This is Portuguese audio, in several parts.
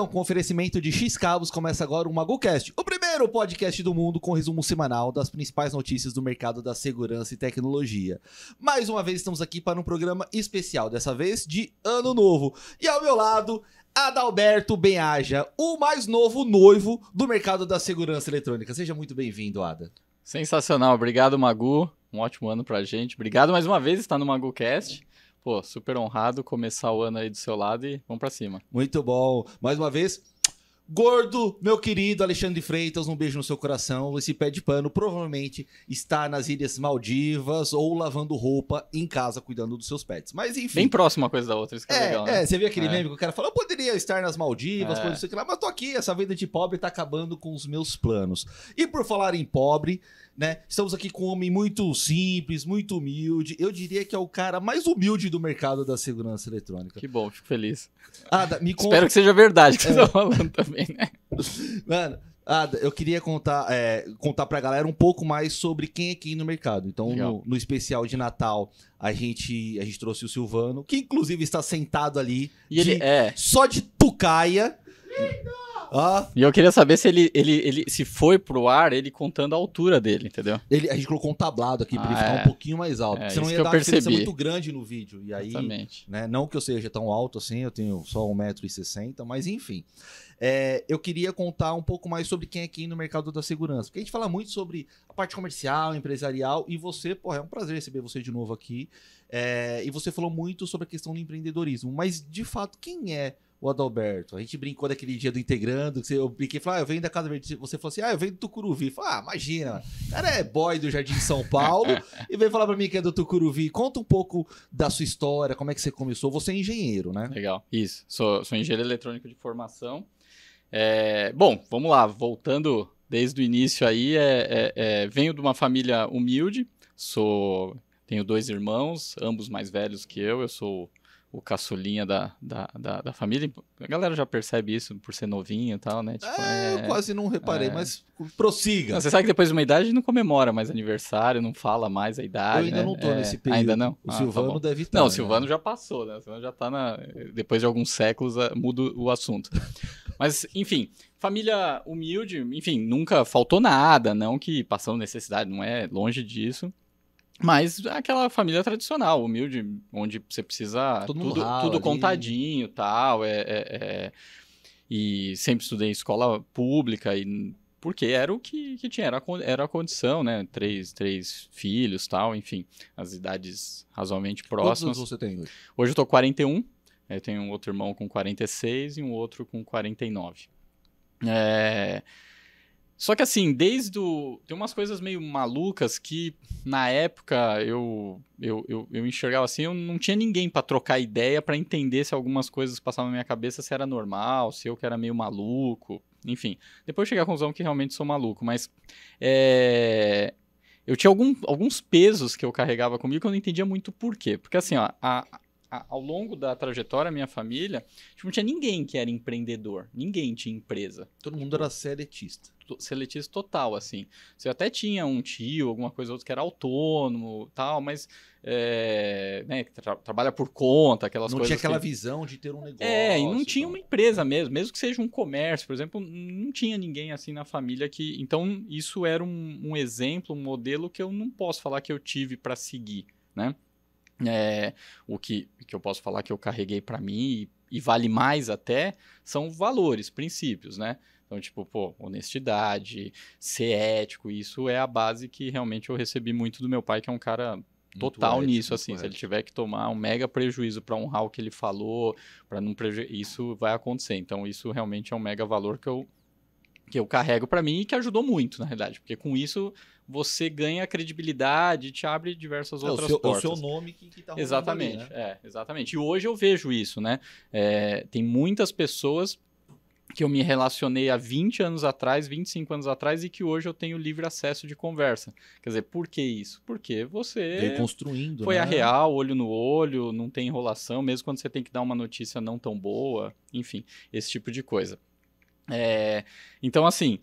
Então, com oferecimento de X Cabos, começa agora o MagoCast, o primeiro podcast do mundo com resumo semanal das principais notícias do mercado da segurança e tecnologia. Mais uma vez estamos aqui para um programa especial, dessa vez de Ano Novo. E ao meu lado, Adalberto Benhaja, o mais novo noivo do mercado da segurança eletrônica. Seja muito bem-vindo, Ada. Sensacional, obrigado, Magu. Um ótimo ano pra gente. Obrigado mais uma vez por estar no MaguCast. Pô, super honrado começar o ano aí do seu lado e vamos para cima. Muito bom. Mais uma vez, Gordo, meu querido Alexandre Freitas, um beijo no seu coração. Esse pé de pano provavelmente está nas Ilhas Maldivas ou lavando roupa em casa, cuidando dos seus pets. Mas enfim. Bem próxima uma coisa da outra, isso que é, é legal. Né? É, você viu aquele é. meme que o cara falou: eu poderia estar nas Maldivas, é. poderia assim, lá, mas tô aqui, essa vida de pobre tá acabando com os meus planos. E por falar em pobre, né? Estamos aqui com um homem muito simples, muito humilde. Eu diria que é o cara mais humilde do mercado da segurança eletrônica. Que bom, fico feliz. Ada, me conta... Espero que seja verdade que é. você tá falando também, né? Mano, Ada, eu queria contar, é, contar pra galera um pouco mais sobre quem é quem no mercado. Então, no, no, especial de Natal, a gente, a gente trouxe o Silvano, que inclusive está sentado ali. E de, ele é. Só de tucaia. Lindo! Ah. E eu queria saber se ele, ele, ele se foi pro ar, ele contando a altura dele, entendeu? Ele, a gente colocou um tablado aqui ah, pra ele ah, ficar é. um pouquinho mais alto. É, senão isso ia que dar eu percebi. muito grande no vídeo. E aí, Exatamente. Né, não que eu seja tão alto assim, eu tenho só 1,60m, mas enfim. É, eu queria contar um pouco mais sobre quem é quem no mercado da segurança. Porque a gente fala muito sobre a parte comercial, empresarial, e você, porra, é um prazer receber você de novo aqui. É, e você falou muito sobre a questão do empreendedorismo, mas de fato, quem é o Adalberto. A gente brincou daquele dia do Integrando, que você, eu brinquei e falei, ah, eu venho da Casa Verde. Você falou assim, ah, eu venho do Tucuruvi. Falei, ah, imagina, o cara é boy do Jardim São Paulo e veio falar para mim que é do Tucuruvi. Conta um pouco da sua história, como é que você começou. Você é engenheiro, né? Legal, isso. Sou, sou engenheiro eletrônico de formação. É, bom, vamos lá, voltando desde o início aí, é, é, é venho de uma família humilde, sou tenho dois irmãos, ambos mais velhos que eu, eu sou o caçulinha da, da, da, da, família. A galera já percebe isso por ser novinho e tal, né? Tipo, é, é, eu quase não reparei, é... mas prossiga. Não, você sabe que depois de uma idade não comemora mais aniversário, não fala mais a idade. Eu ainda né? não tô é, nesse período. Ainda não. O ah, tá Silvano tá deve estar. Não, o tá, né? Silvano né? já passou, né? O Silvano já tá na. Depois de alguns séculos eh, muda o assunto. mas, enfim. Família humilde, enfim, nunca faltou nada, não que passando necessidade, não é longe disso. Mas aquela família tradicional, humilde, onde você precisa Todo tudo, tudo contadinho contadinho tal. É, é, é, E sempre estudei em escola pública, e porque era o que, que tinha, era a, era a condição, né? Três, três filhos tal, enfim, as idades razoavelmente próximas. Quantos você tem hoje? Hoje eu tô 41, eu é, tenho um outro irmão com 46 e um outro com 49. É. Só que assim, desde o. Tem umas coisas meio malucas que na época eu eu, eu, eu enxergava assim, eu não tinha ninguém para trocar ideia, para entender se algumas coisas passavam na minha cabeça, se era normal, se eu que era meio maluco, enfim. Depois eu cheguei à conclusão que realmente sou maluco, mas é, eu tinha algum, alguns pesos que eu carregava comigo que eu não entendia muito por quê. Porque assim, ó, a, a, ao longo da trajetória, minha família, tipo, não tinha ninguém que era empreendedor, ninguém tinha empresa. Todo mundo era seletista seletista total, assim. Você até tinha um tio, alguma coisa ou outra que era autônomo tal, mas é, né, que tra trabalha por conta, aquelas não coisas. Não tinha aquela que... visão de ter um negócio. É, e não tinha então. uma empresa mesmo, mesmo que seja um comércio, por exemplo, não tinha ninguém assim na família que. Então, isso era um, um exemplo, um modelo que eu não posso falar que eu tive para seguir, né? É, o que, que eu posso falar que eu carreguei para mim e, e, vale mais até são valores, princípios, né? Então, tipo, pô, honestidade, ser ético, isso é a base que realmente eu recebi muito do meu pai, que é um cara total ético, nisso, assim. Se ele tiver que tomar um mega prejuízo para honrar o que ele falou, para não preju... isso vai acontecer. Então, isso realmente é um mega valor que eu que eu carrego para mim e que ajudou muito, na realidade, porque com isso você ganha credibilidade, te abre diversas é, outras o seu, portas. É o seu nome que, está Exatamente, ali, né? é, exatamente. E hoje eu vejo isso, né? É, tem muitas pessoas que eu me relacionei há 20 anos atrás, 25 anos atrás, e que hoje eu tenho livre acesso de conversa. Quer dizer, por que isso? Porque você construindo, foi né? a real, olho no olho, não tem enrolação, mesmo quando você tem que dar uma notícia não tão boa, enfim, esse tipo de coisa. É, então, assim,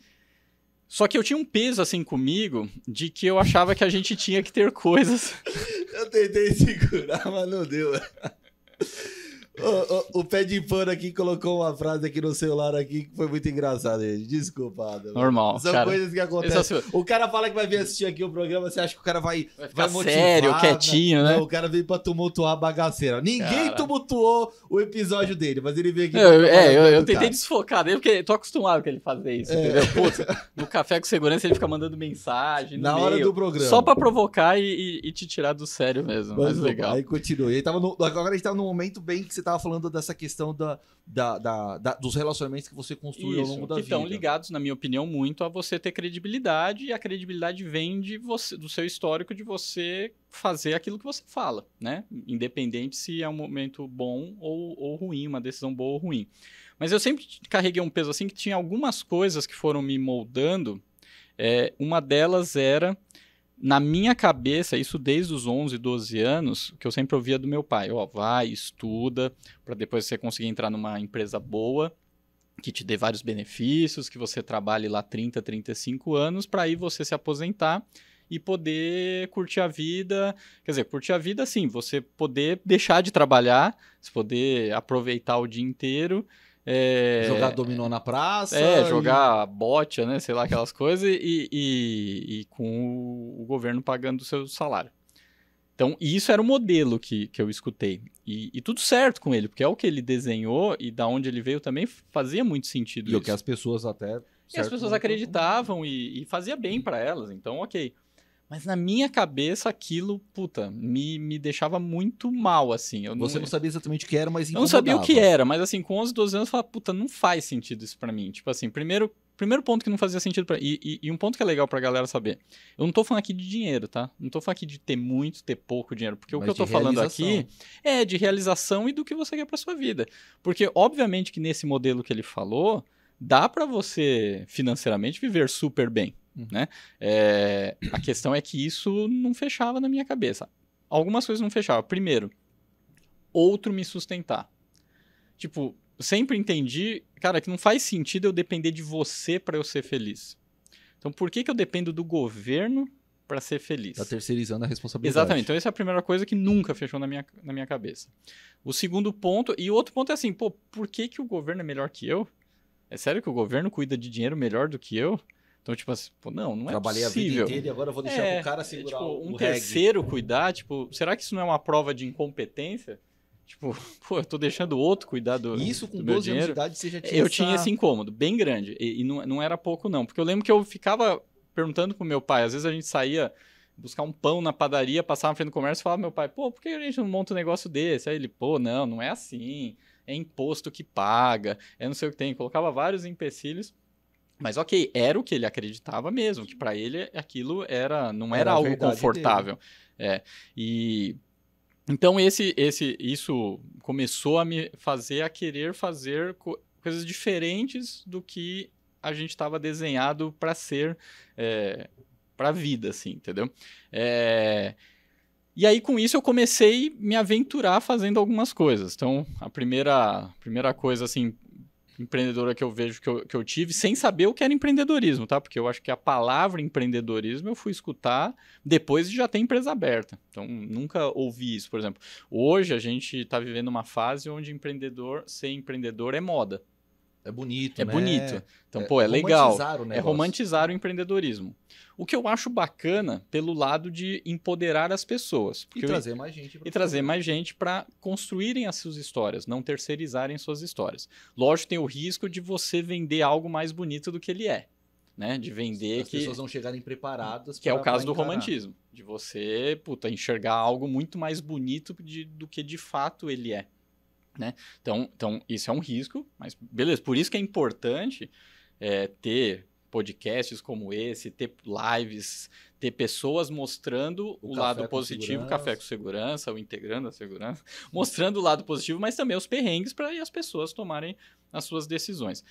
só que eu tinha um peso assim comigo de que eu achava que a gente tinha que ter coisas. eu tentei segurar, mas não deu. o, o, pé de pano aqui colocou uma frase aqui no celular aqui que foi muito engraçada, gente. Desculpado. Normal. São cara, coisas que é acontecem. Sou... O cara fala que vai vir assistir aqui o programa, você acha que o cara vai, vai, vai sério, né? quietinho, né? o cara veio pra tumultuar a bagaceira. Ninguém cara. tumultuou o episódio dele, mas ele veio aqui. Eu, é, eu, eu tentei cara. desfocar dele, porque tô acostumado com ele fazer isso, é. entendeu? Puta, no café com segurança ele fica mandando mensagem. Na hora do programa. Só pra provocar e, e, e, te tirar do sério mesmo. Mas, mas legal. Aí continua. Ele tava no, agora a gente tá num momento bem que você estava falando dessa questão da, da, da, da, dos relacionamentos que você construiu Isso, ao longo da que vida. estão ligados, na minha opinião, muito a você ter credibilidade, e a credibilidade vem de você, do seu histórico de você fazer aquilo que você fala, né? Independente se é um momento bom ou, ou ruim, uma decisão boa ou ruim. Mas eu sempre carreguei um peso assim que tinha algumas coisas que foram me moldando. É, uma delas era na minha cabeça, isso desde os 11, 12 anos, que eu sempre ouvia do meu pai, ó, vai, estuda, para depois você conseguir entrar numa empresa boa, que te dê vários benefícios, que você trabalhe lá 30, 35 anos, para aí você se aposentar e poder curtir a vida. Quer dizer, curtir a vida, sim, você poder deixar de trabalhar, se poder aproveitar o dia inteiro é... Jogar dominó na praça. É, e... jogar bote, né? Sei lá, aquelas coisas, e, e, e com o, o, governo pagando o seu salário. Então, isso era o modelo que, que eu escutei. E, tudo certo com ele, porque é o que ele desenhou e da onde ele veio também fazia muito sentido. E isso. o que as pessoas até. e as pessoas acreditavam e, e fazia bem para elas, então ok. Mas na minha cabeça, aquilo, puta, me, me deixava muito mal, assim. Eu Você não, não sabia exatamente o que era, mas incomodava. Eu não sabia o que era, mas assim, com 11, 12 anos, eu falava, puta, não faz sentido isso para mim. Tipo assim, primeiro, primeiro ponto que não fazia sentido pra e, e, e, um ponto que é legal pra galera saber. Eu não tô falando aqui de dinheiro, tá? Não tô falando aqui de ter muito, ter pouco dinheiro, porque Mas o que eu tô falando aqui é de realização e do que você quer para sua vida. Porque obviamente que nesse modelo que ele falou, dá para você financeiramente viver super bem uhum. né? É, a questão é que isso não fechava na minha cabeça. Algumas coisas não fechavam. Primeiro, outro me sustentar. Tipo, sempre entendi, cara, que não faz sentido eu depender de você para eu ser feliz. Então, por que, que eu dependo do governo para ser feliz? Tá terceirizando a responsabilidade. Exatamente. Então, essa é a primeira coisa que nunca fechou na minha, na minha cabeça. O segundo ponto, e outro ponto é assim, pô, por que, que o governo é melhor que eu? É sério que o governo cuida de dinheiro melhor do que eu? Então, tipo assim, pô, não, não Trabalhei é possível. Trabalhei a vida inteira e agora vou deixar é, o cara é, segurar é, tipo, um o Um terceiro cuidar, tipo, será que isso não é uma prova de incompetência? Tipo, pô, eu tô deixando outro cuidar do Isso com do 12 anos de idade você já tinha Eu essa... tinha esse incômodo, bem grande. E, e, não, não era pouco, não. Porque eu lembro que eu ficava perguntando pro meu pai. Às vezes a gente saía buscar um pão na padaria, passava na frente do comércio e falava meu pai, pô, por que a gente não monta um negócio desse? Aí ele, pô, não, não é assim. É imposto que paga, é não sei o que tem. Colocava vários empecilhos. Mas ok, era o que ele acreditava mesmo, que para ele aquilo era não era, era algo confortável. É. E então esse esse isso começou a me fazer a querer fazer co coisas diferentes do que a gente estava desenhado para ser é, para a vida, assim, entendeu? É, e aí, com isso, eu comecei a me aventurar fazendo algumas coisas. Então, a primeira, a primeira coisa, assim, empreendedora que eu vejo que eu, que eu tive, sem saber o que era empreendedorismo, tá? Porque eu acho que a palavra empreendedorismo eu fui escutar depois de já ter empresa aberta. Então, nunca ouvi isso, por exemplo. Hoje a gente está vivendo uma fase onde empreendedor, ser empreendedor é moda é bonito, é né? bonito. Então, é, pô, é legal. O é romantizar o empreendedorismo. O que eu acho bacana pelo lado de empoderar as pessoas. E trazer eu... mais gente. E trazer mais gente para construírem as suas histórias, não terceirizarem suas histórias. Lógico, tem o risco de você vender algo mais bonito do que ele é. Né, de vender as que... As pessoas não chegarem preparadas. Que pra, é o caso do romantismo. De você, puta, enxergar algo muito mais bonito de, do que de fato ele é. Né? Então, então, isso é um risco, mas beleza, por isso que é importante é, ter podcasts como esse, ter lives, ter pessoas mostrando o, o lado positivo, café com segurança, ou integrando a segurança, mostrando o lado positivo, mas também os perrengues para as pessoas tomarem as suas decisões.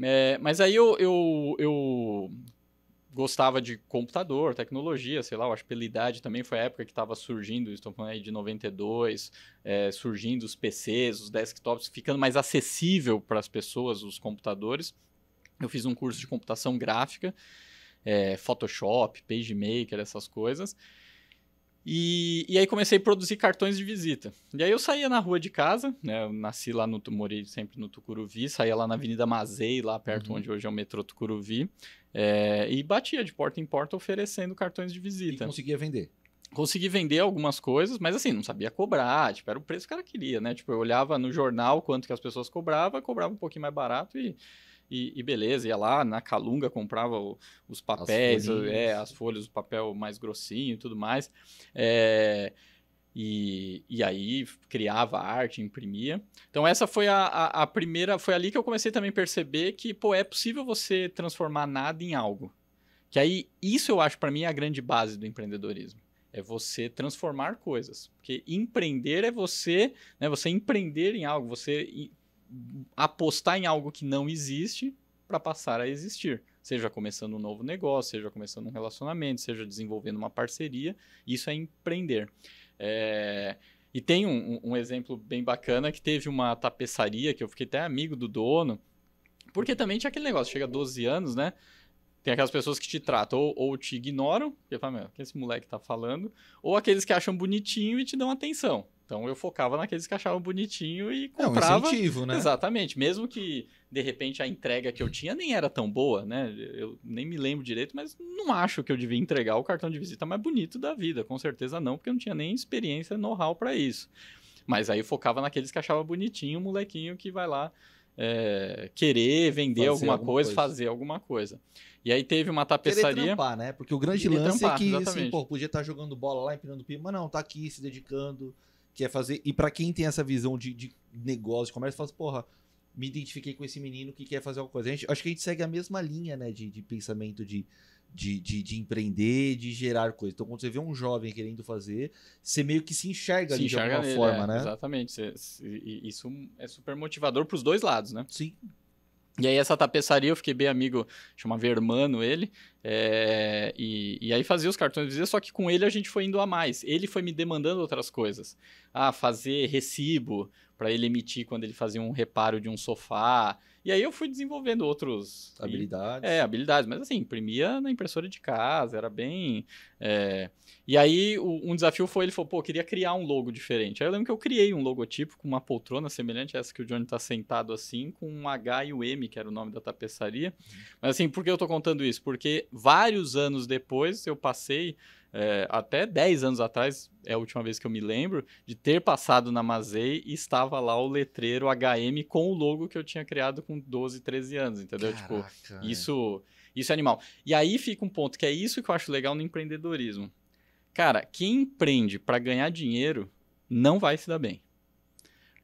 É, mas aí eu, eu, eu gostava de computador, tecnologia, sei lá, eu acho que pela idade também foi a época que estava surgindo, estou falando aí de 92, é, surgindo os PCs, os desktops, ficando mais acessível para as pessoas os computadores. Eu fiz um curso de computação gráfica, é, Photoshop, PageMaker, essas coisas. E, e aí comecei a produzir cartões de visita. E aí eu saía na rua de casa, né? Eu nasci lá no morei sempre no Tucuruvi, saía lá na Avenida Mazei, lá perto uhum. onde hoje é o metrô Tucuruvi, é, e batia de porta em porta oferecendo cartões de visita. E conseguia vender. Consegui vender algumas coisas, mas assim, não sabia cobrar, tipo, era o preço que o cara queria, né? Tipo, eu olhava no jornal quanto que as pessoas cobravam, cobrava um pouquinho mais barato e e, e beleza, ia lá na Calunga, comprava o, os papéis, as, é, as folhas, o papel mais grossinho e tudo mais. É, e, e aí criava arte, imprimia. Então essa foi a, a, a, primeira, foi ali que eu comecei também a perceber que, pô, é possível você transformar nada em algo. Que aí, isso eu acho para mim é a grande base do empreendedorismo. É você transformar coisas. Porque empreender é você, né, você empreender em algo, você apostar em algo que não existe para passar a existir. Seja começando um novo negócio, seja começando um relacionamento, seja desenvolvendo uma parceria, isso é empreender. É... E tem um, um, exemplo bem bacana que teve uma tapeçaria que eu fiquei até amigo do dono, porque também tinha aquele negócio, chega a 12 anos, né? Tem aquelas pessoas que te tratam ou, ou te ignoram, que falam, meu, o que esse moleque tá falando? Ou aqueles que acham bonitinho e te dão atenção. Então eu focava naqueles que achavam bonitinho e comprava. É um incentivo, né? Exatamente. Mesmo que, de repente, a entrega que eu tinha nem era tão boa, né? Eu nem me lembro direito, mas não acho que eu devia entregar o cartão de visita mais bonito da vida. Com certeza não, porque eu não tinha nem experiência, know-how para isso. Mas aí eu focava naqueles que achava bonitinho o molequinho que vai lá é, querer vender alguma, alguma coisa, coisa, fazer alguma coisa. E aí teve uma tapeçaria. trampar, né? Porque o grande lance é trampar, é que, assim, pô, podia estar tá jogando bola lá, empinando pino, mas não, tá aqui se dedicando, que é fazer. E para quem tem essa visão de, de negócio, de comércio, fala assim, porra, me identifiquei com esse menino que quer fazer alguma coisa. A gente, acho que a gente segue a mesma linha, né, de, de pensamento de, de, de, de, empreender, de gerar coisa. Então, quando você vê um jovem querendo fazer, você meio que se enxerga se ali enxerga de alguma nele, forma, é, né? Exatamente. Isso é super motivador para os dois lados, né? Sim, e aí essa tapeçaria eu fiquei bem amigo, chamava Hermano ele, é, e, e, aí fazia os cartões de visita, só que com ele a gente foi indo a mais. Ele foi me demandando outras coisas. Ah, fazer recibo para ele emitir quando ele fazia um reparo de um sofá, e aí eu fui desenvolvendo outros... Habilidades. E, é, habilidades. Mas assim, imprimia na impressora de casa, era bem... É... E aí o, um desafio foi, ele falou, pô, eu queria criar um logo diferente. Aí eu lembro que eu criei um logotipo com uma poltrona semelhante a essa que o Johnny tá sentado assim, com um H e o um M, que era o nome da tapeçaria. Uhum. Mas assim, por que eu tô contando isso? Porque vários anos depois eu passei é, até 10 anos atrás, é a última vez que eu me lembro, de ter passado na Mazei e estava lá o letreiro HM com o logo que eu tinha criado com 12, 13 anos, entendeu? Tipo, Caraca, tipo, isso, isso é animal. E aí fica um ponto que é isso que eu acho legal no empreendedorismo. Cara, quem empreende para ganhar dinheiro não vai se dar bem.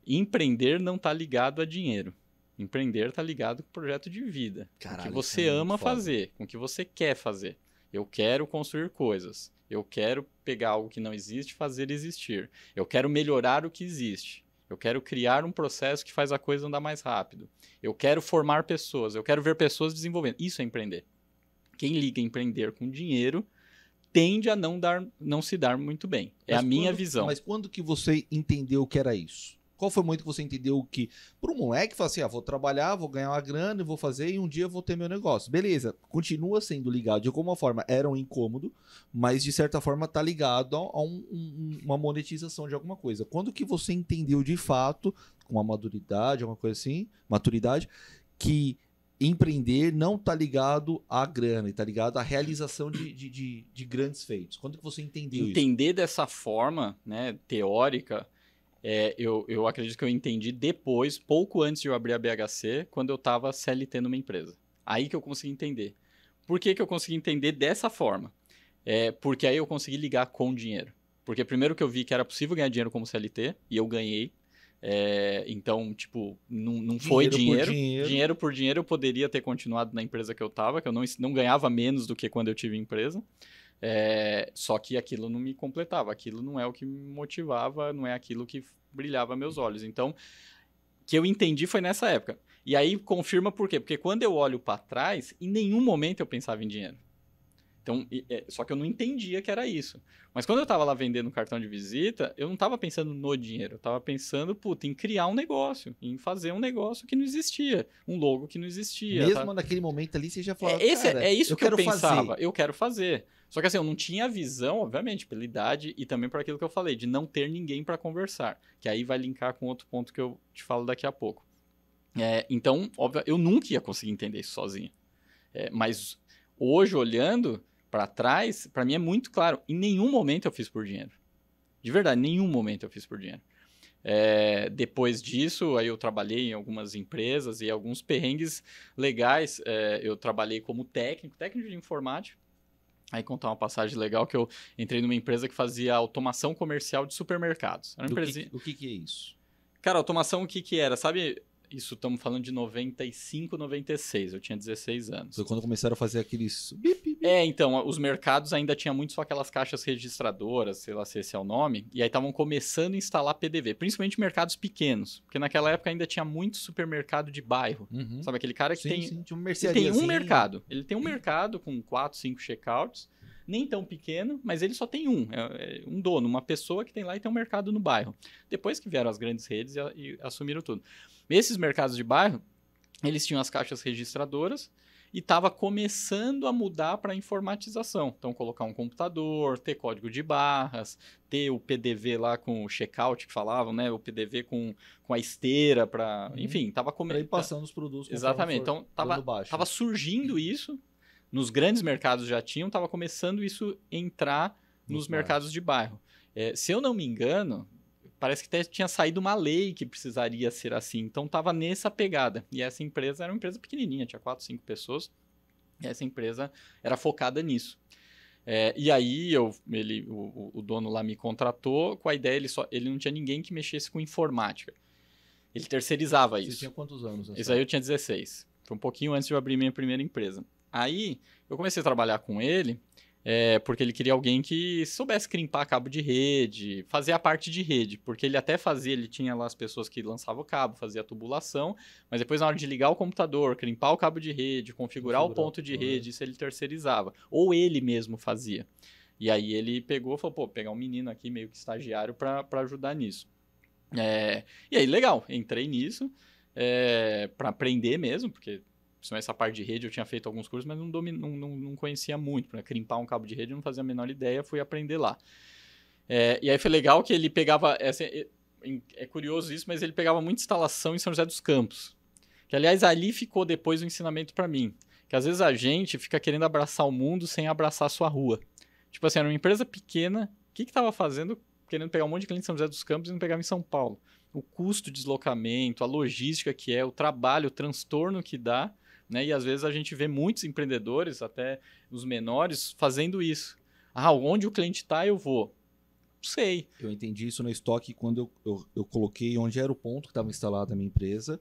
Empreender não está ligado a dinheiro. Empreender está ligado com projeto de vida. Caralho, com o que você é ama fazer, com o que você quer fazer. Eu quero construir coisas. Eu quero pegar algo que não existe e fazer existir. Eu quero melhorar o que existe. Eu quero criar um processo que faz a coisa andar mais rápido. Eu quero formar pessoas. Eu quero ver pessoas desenvolvendo. Isso é empreender. Quem liga empreender com dinheiro tende a não, dar, não se dar muito bem. É mas a minha quando, visão. Mas quando que você entendeu que era isso? Qual foi o momento que você entendeu que, para um moleque, fala assim: ah, vou trabalhar, vou ganhar uma grana, vou fazer e um dia vou ter meu negócio. Beleza, continua sendo ligado. De alguma forma, era um incômodo, mas de certa forma tá ligado a, um, um, uma monetização de alguma coisa. Quando que você entendeu de fato, com uma maturidade, alguma coisa assim, maturidade, que empreender não está ligado à grana, está ligado à realização de, de, de, de, grandes feitos. Quando que você entendeu Entender isso? Entender dessa forma né, teórica é, eu, eu acredito que eu entendi depois, pouco antes de eu abrir a BHC, quando eu estava CLT numa empresa. Aí que eu consegui entender. Por que, que eu consegui entender dessa forma? É, porque aí eu consegui ligar com o dinheiro. Porque primeiro que eu vi que era possível ganhar dinheiro como CLT, e eu ganhei. É, então, tipo, não, não dinheiro foi dinheiro. dinheiro. Dinheiro por dinheiro eu poderia ter continuado na empresa que eu estava, que eu não, não ganhava menos do que quando eu tive empresa. É, só que aquilo não me completava, aquilo não é o que me motivava, não é aquilo que brilhava meus olhos. Então, que eu entendi foi nessa época. E aí confirma por quê? Porque quando eu olho para trás, em nenhum momento eu pensava em dinheiro. Então, é, só que eu não entendia que era isso. Mas quando eu estava lá vendendo cartão de visita, eu não estava pensando no dinheiro, eu estava pensando, puta, em criar um negócio, em fazer um negócio que não existia, um logo que não existia. Mesmo tá? naquele momento ali, você já falava, é, esse, é isso eu que eu pensava, fazer. eu quero fazer. Só que assim, eu não tinha visão, obviamente, pela idade e também por aquilo que eu falei, de não ter ninguém para conversar. Que aí vai linkar com outro ponto que eu te falo daqui a pouco. É, então, óbvio, eu nunca ia conseguir entender isso sozinho. É, mas hoje, olhando para trás, para mim é muito claro, em nenhum momento eu fiz por dinheiro. De verdade, em nenhum momento eu fiz por dinheiro. É, depois disso, aí eu trabalhei em algumas empresas e alguns perrengues legais. É, eu trabalhei como técnico, técnico de informática, Aí contar uma passagem legal que eu entrei numa empresa que fazia automação comercial de supermercados. Era uma empresa... que, o que, que é isso? Cara, automação o que que era? Sabe isso estamos falando de 95, 96. Eu tinha 16 anos. Foi quando começaram a fazer aqueles. Bip, bip. É, então, os mercados ainda tinha muito só aquelas caixas registradoras, sei lá se esse é o nome, e aí estavam começando a instalar PDV, principalmente mercados pequenos, porque naquela época ainda tinha muito supermercado de bairro. Uhum. Sabe aquele cara que sim, tem, sim, um ele tem um mercado. Ele tem um mercado com 4, 5 checkouts, nem tão pequeno, mas ele só tem um, é, é, um dono, uma pessoa que tem lá e tem um mercado no bairro. Depois que vieram as grandes redes e, e assumiram tudo. Esses mercados de bairro, eles tinham as caixas registradoras e estava começando a mudar para informatização. Então, colocar um computador, ter código de barras, ter o PDV lá com o checkout que falavam, né? O PDV com, com a esteira para, uhum. enfim, estava começando. passando os produtos. Exatamente. Então, estava surgindo isso. Nos grandes mercados já tinham, estava começando isso entrar nos, nos mercados de bairro. É, se eu não me engano, parece que até tinha saído uma lei que precisaria ser assim. Então estava nessa pegada. E essa empresa era uma empresa pequenininha, tinha quatro, cinco pessoas. E essa empresa era focada nisso. É, e aí eu, ele, o, o, dono lá me contratou com a ideia ele só ele não tinha ninguém que mexesse com informática. Ele terceirizava isso. Você tinha quantos anos? Isso aí eu tinha 16. Foi um pouquinho antes de eu abrir minha primeira empresa. Aí eu comecei a trabalhar com ele é, porque ele queria alguém que soubesse crimpar cabo de rede, fazer a parte de rede, porque ele até fazia, ele tinha lá as pessoas que lançavam o cabo, fazia a tubulação, mas depois na hora de ligar o computador, crimpar o cabo de rede, configurar, configurar o ponto de rede, é. isso ele terceirizava. Ou ele mesmo fazia. E aí ele pegou e falou, pô, pegar um menino aqui meio que estagiário para ajudar nisso. É, e aí, legal, entrei nisso é, para aprender mesmo, porque principalmente essa parte de rede, eu tinha feito alguns cursos, mas não, domino, não, não, não conhecia muito. Para crimpar um cabo de rede, eu não fazia a menor ideia, fui aprender lá. É, e aí foi legal que ele pegava. Essa, é, assim, é, é curioso isso, mas ele pegava muita instalação em São José dos Campos. Que, aliás, ali ficou depois o ensinamento para mim. Que às vezes a gente fica querendo abraçar o mundo sem abraçar a sua rua. Tipo assim, era uma empresa pequena, o que estava fazendo querendo pegar um monte de cliente em São José dos Campos e não pegava em São Paulo? O custo de deslocamento, a logística que é, o trabalho, o transtorno que dá. Né? E às vezes a gente vê muitos empreendedores, até os menores, fazendo isso. Ah, onde o cliente está, eu vou. Não sei. Eu entendi isso no estoque quando eu, eu, eu coloquei onde era o ponto que estava instalado a minha empresa.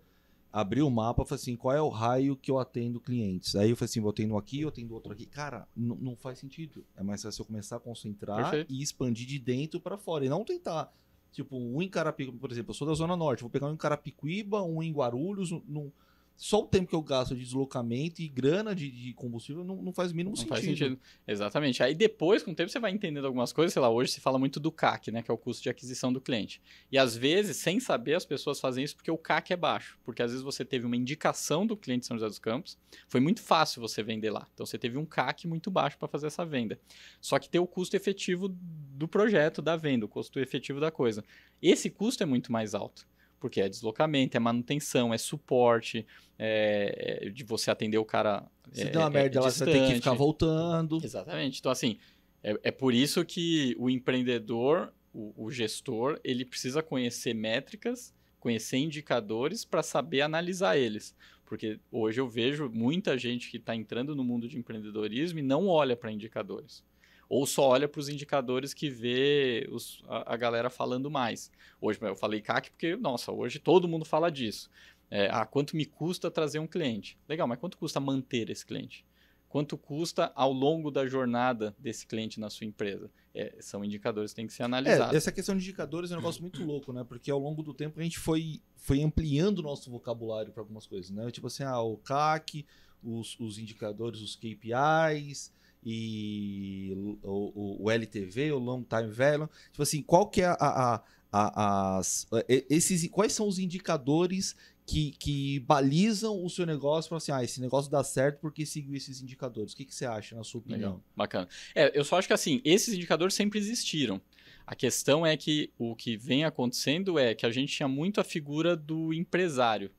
Abri o mapa e falei assim: qual é o raio que eu atendo clientes? Aí eu falei assim: eu atendo aqui, eu atendo outro aqui. Cara, não faz sentido. É mais fácil eu começar a concentrar Perfeito. e expandir de dentro para fora e não tentar Tipo, um em Carapicuíba, por exemplo, eu sou da Zona Norte, vou pegar um em Carapicuíba, um em Guarulhos, num, só o tempo que eu gasto de deslocamento e grana de, de combustível não, não faz o mínimo não sentido. Faz sentido. Exatamente. Aí depois, com o tempo, você vai entendendo algumas coisas. Sei lá, hoje se fala muito do CAC, né? Que é o custo de aquisição do cliente. E às vezes, sem saber, as pessoas fazem isso porque o CAC é baixo. Porque às vezes você teve uma indicação do cliente de São José dos Campos, foi muito fácil você vender lá. Então você teve um CAC muito baixo para fazer essa venda. Só que tem o custo efetivo do projeto, da venda, o custo efetivo da coisa. Esse custo é muito mais alto porque é deslocamento, é manutenção, é suporte, é, é de você atender o cara. Se é, dá uma é, merda, é lá, você tem que ficar voltando. Exatamente. Então, assim, é, é, por isso que o empreendedor, o, o, gestor, ele precisa conhecer métricas, conhecer indicadores para saber analisar eles. Porque hoje eu vejo muita gente que está entrando no mundo de empreendedorismo e não olha para indicadores ou só olha para os indicadores que vê os, a, a, galera falando mais. Hoje eu falei CAC porque, nossa, hoje todo mundo fala disso. É, ah, quanto me custa trazer um cliente? Legal, mas quanto custa manter esse cliente? Quanto custa ao longo da jornada desse cliente na sua empresa? É, são indicadores que têm que ser é, analisados. É, essa questão de indicadores é um negócio muito louco, né? Porque ao longo do tempo a gente foi, foi ampliando o nosso vocabulário para algumas coisas, né? Tipo assim, ah, o CAC, os, os indicadores, os KPIs, e o, o, o LTV, o Long Time Value. Tipo assim, qual que é a, a, a, as, é, esses, quais são os indicadores que, que balizam o seu negócio para assim, ah, esse negócio dá certo porque seguiu esses indicadores. O que, que você acha, na sua opinião? Legal. Bacana. É, eu só acho que assim, esses indicadores sempre existiram. A questão é que o que vem acontecendo é que a gente tinha muito a figura do empresário,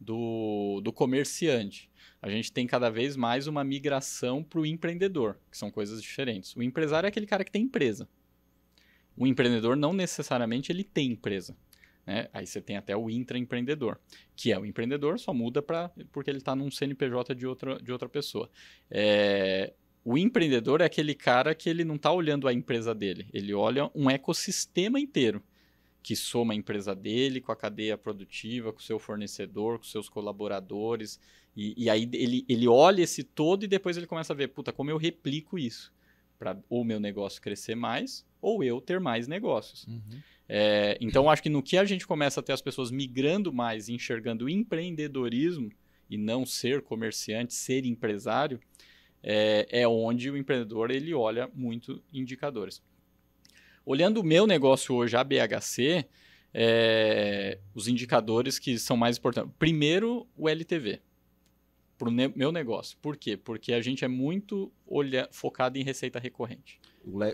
do, do comerciante. A gente tem cada vez mais uma migração para o empreendedor, que são coisas diferentes. O empresário é aquele cara que tem empresa. O empreendedor não necessariamente ele tem empresa. Né? Aí você tem até o intraempreendedor, que é o empreendedor, só muda para porque ele está num CNPJ de outra, de outra pessoa. É, o empreendedor é aquele cara que ele não está olhando a empresa dele, ele olha um ecossistema inteiro que soma a empresa dele com a cadeia produtiva, com o seu fornecedor, com seus colaboradores. E, e aí ele, ele olha esse todo e depois ele começa a ver, puta, como eu replico isso? Para ou meu negócio crescer mais, ou eu ter mais negócios. Uhum. É, então, acho que no que a gente começa a ter as pessoas migrando mais, enxergando empreendedorismo e não ser comerciante, ser empresário, é, é onde o empreendedor ele olha muito indicadores. Olhando o meu negócio hoje, a BHC, é, os indicadores que são mais importantes. Primeiro, o LTV para o ne meu negócio. Por quê? Porque a gente é muito olha focado em receita recorrente.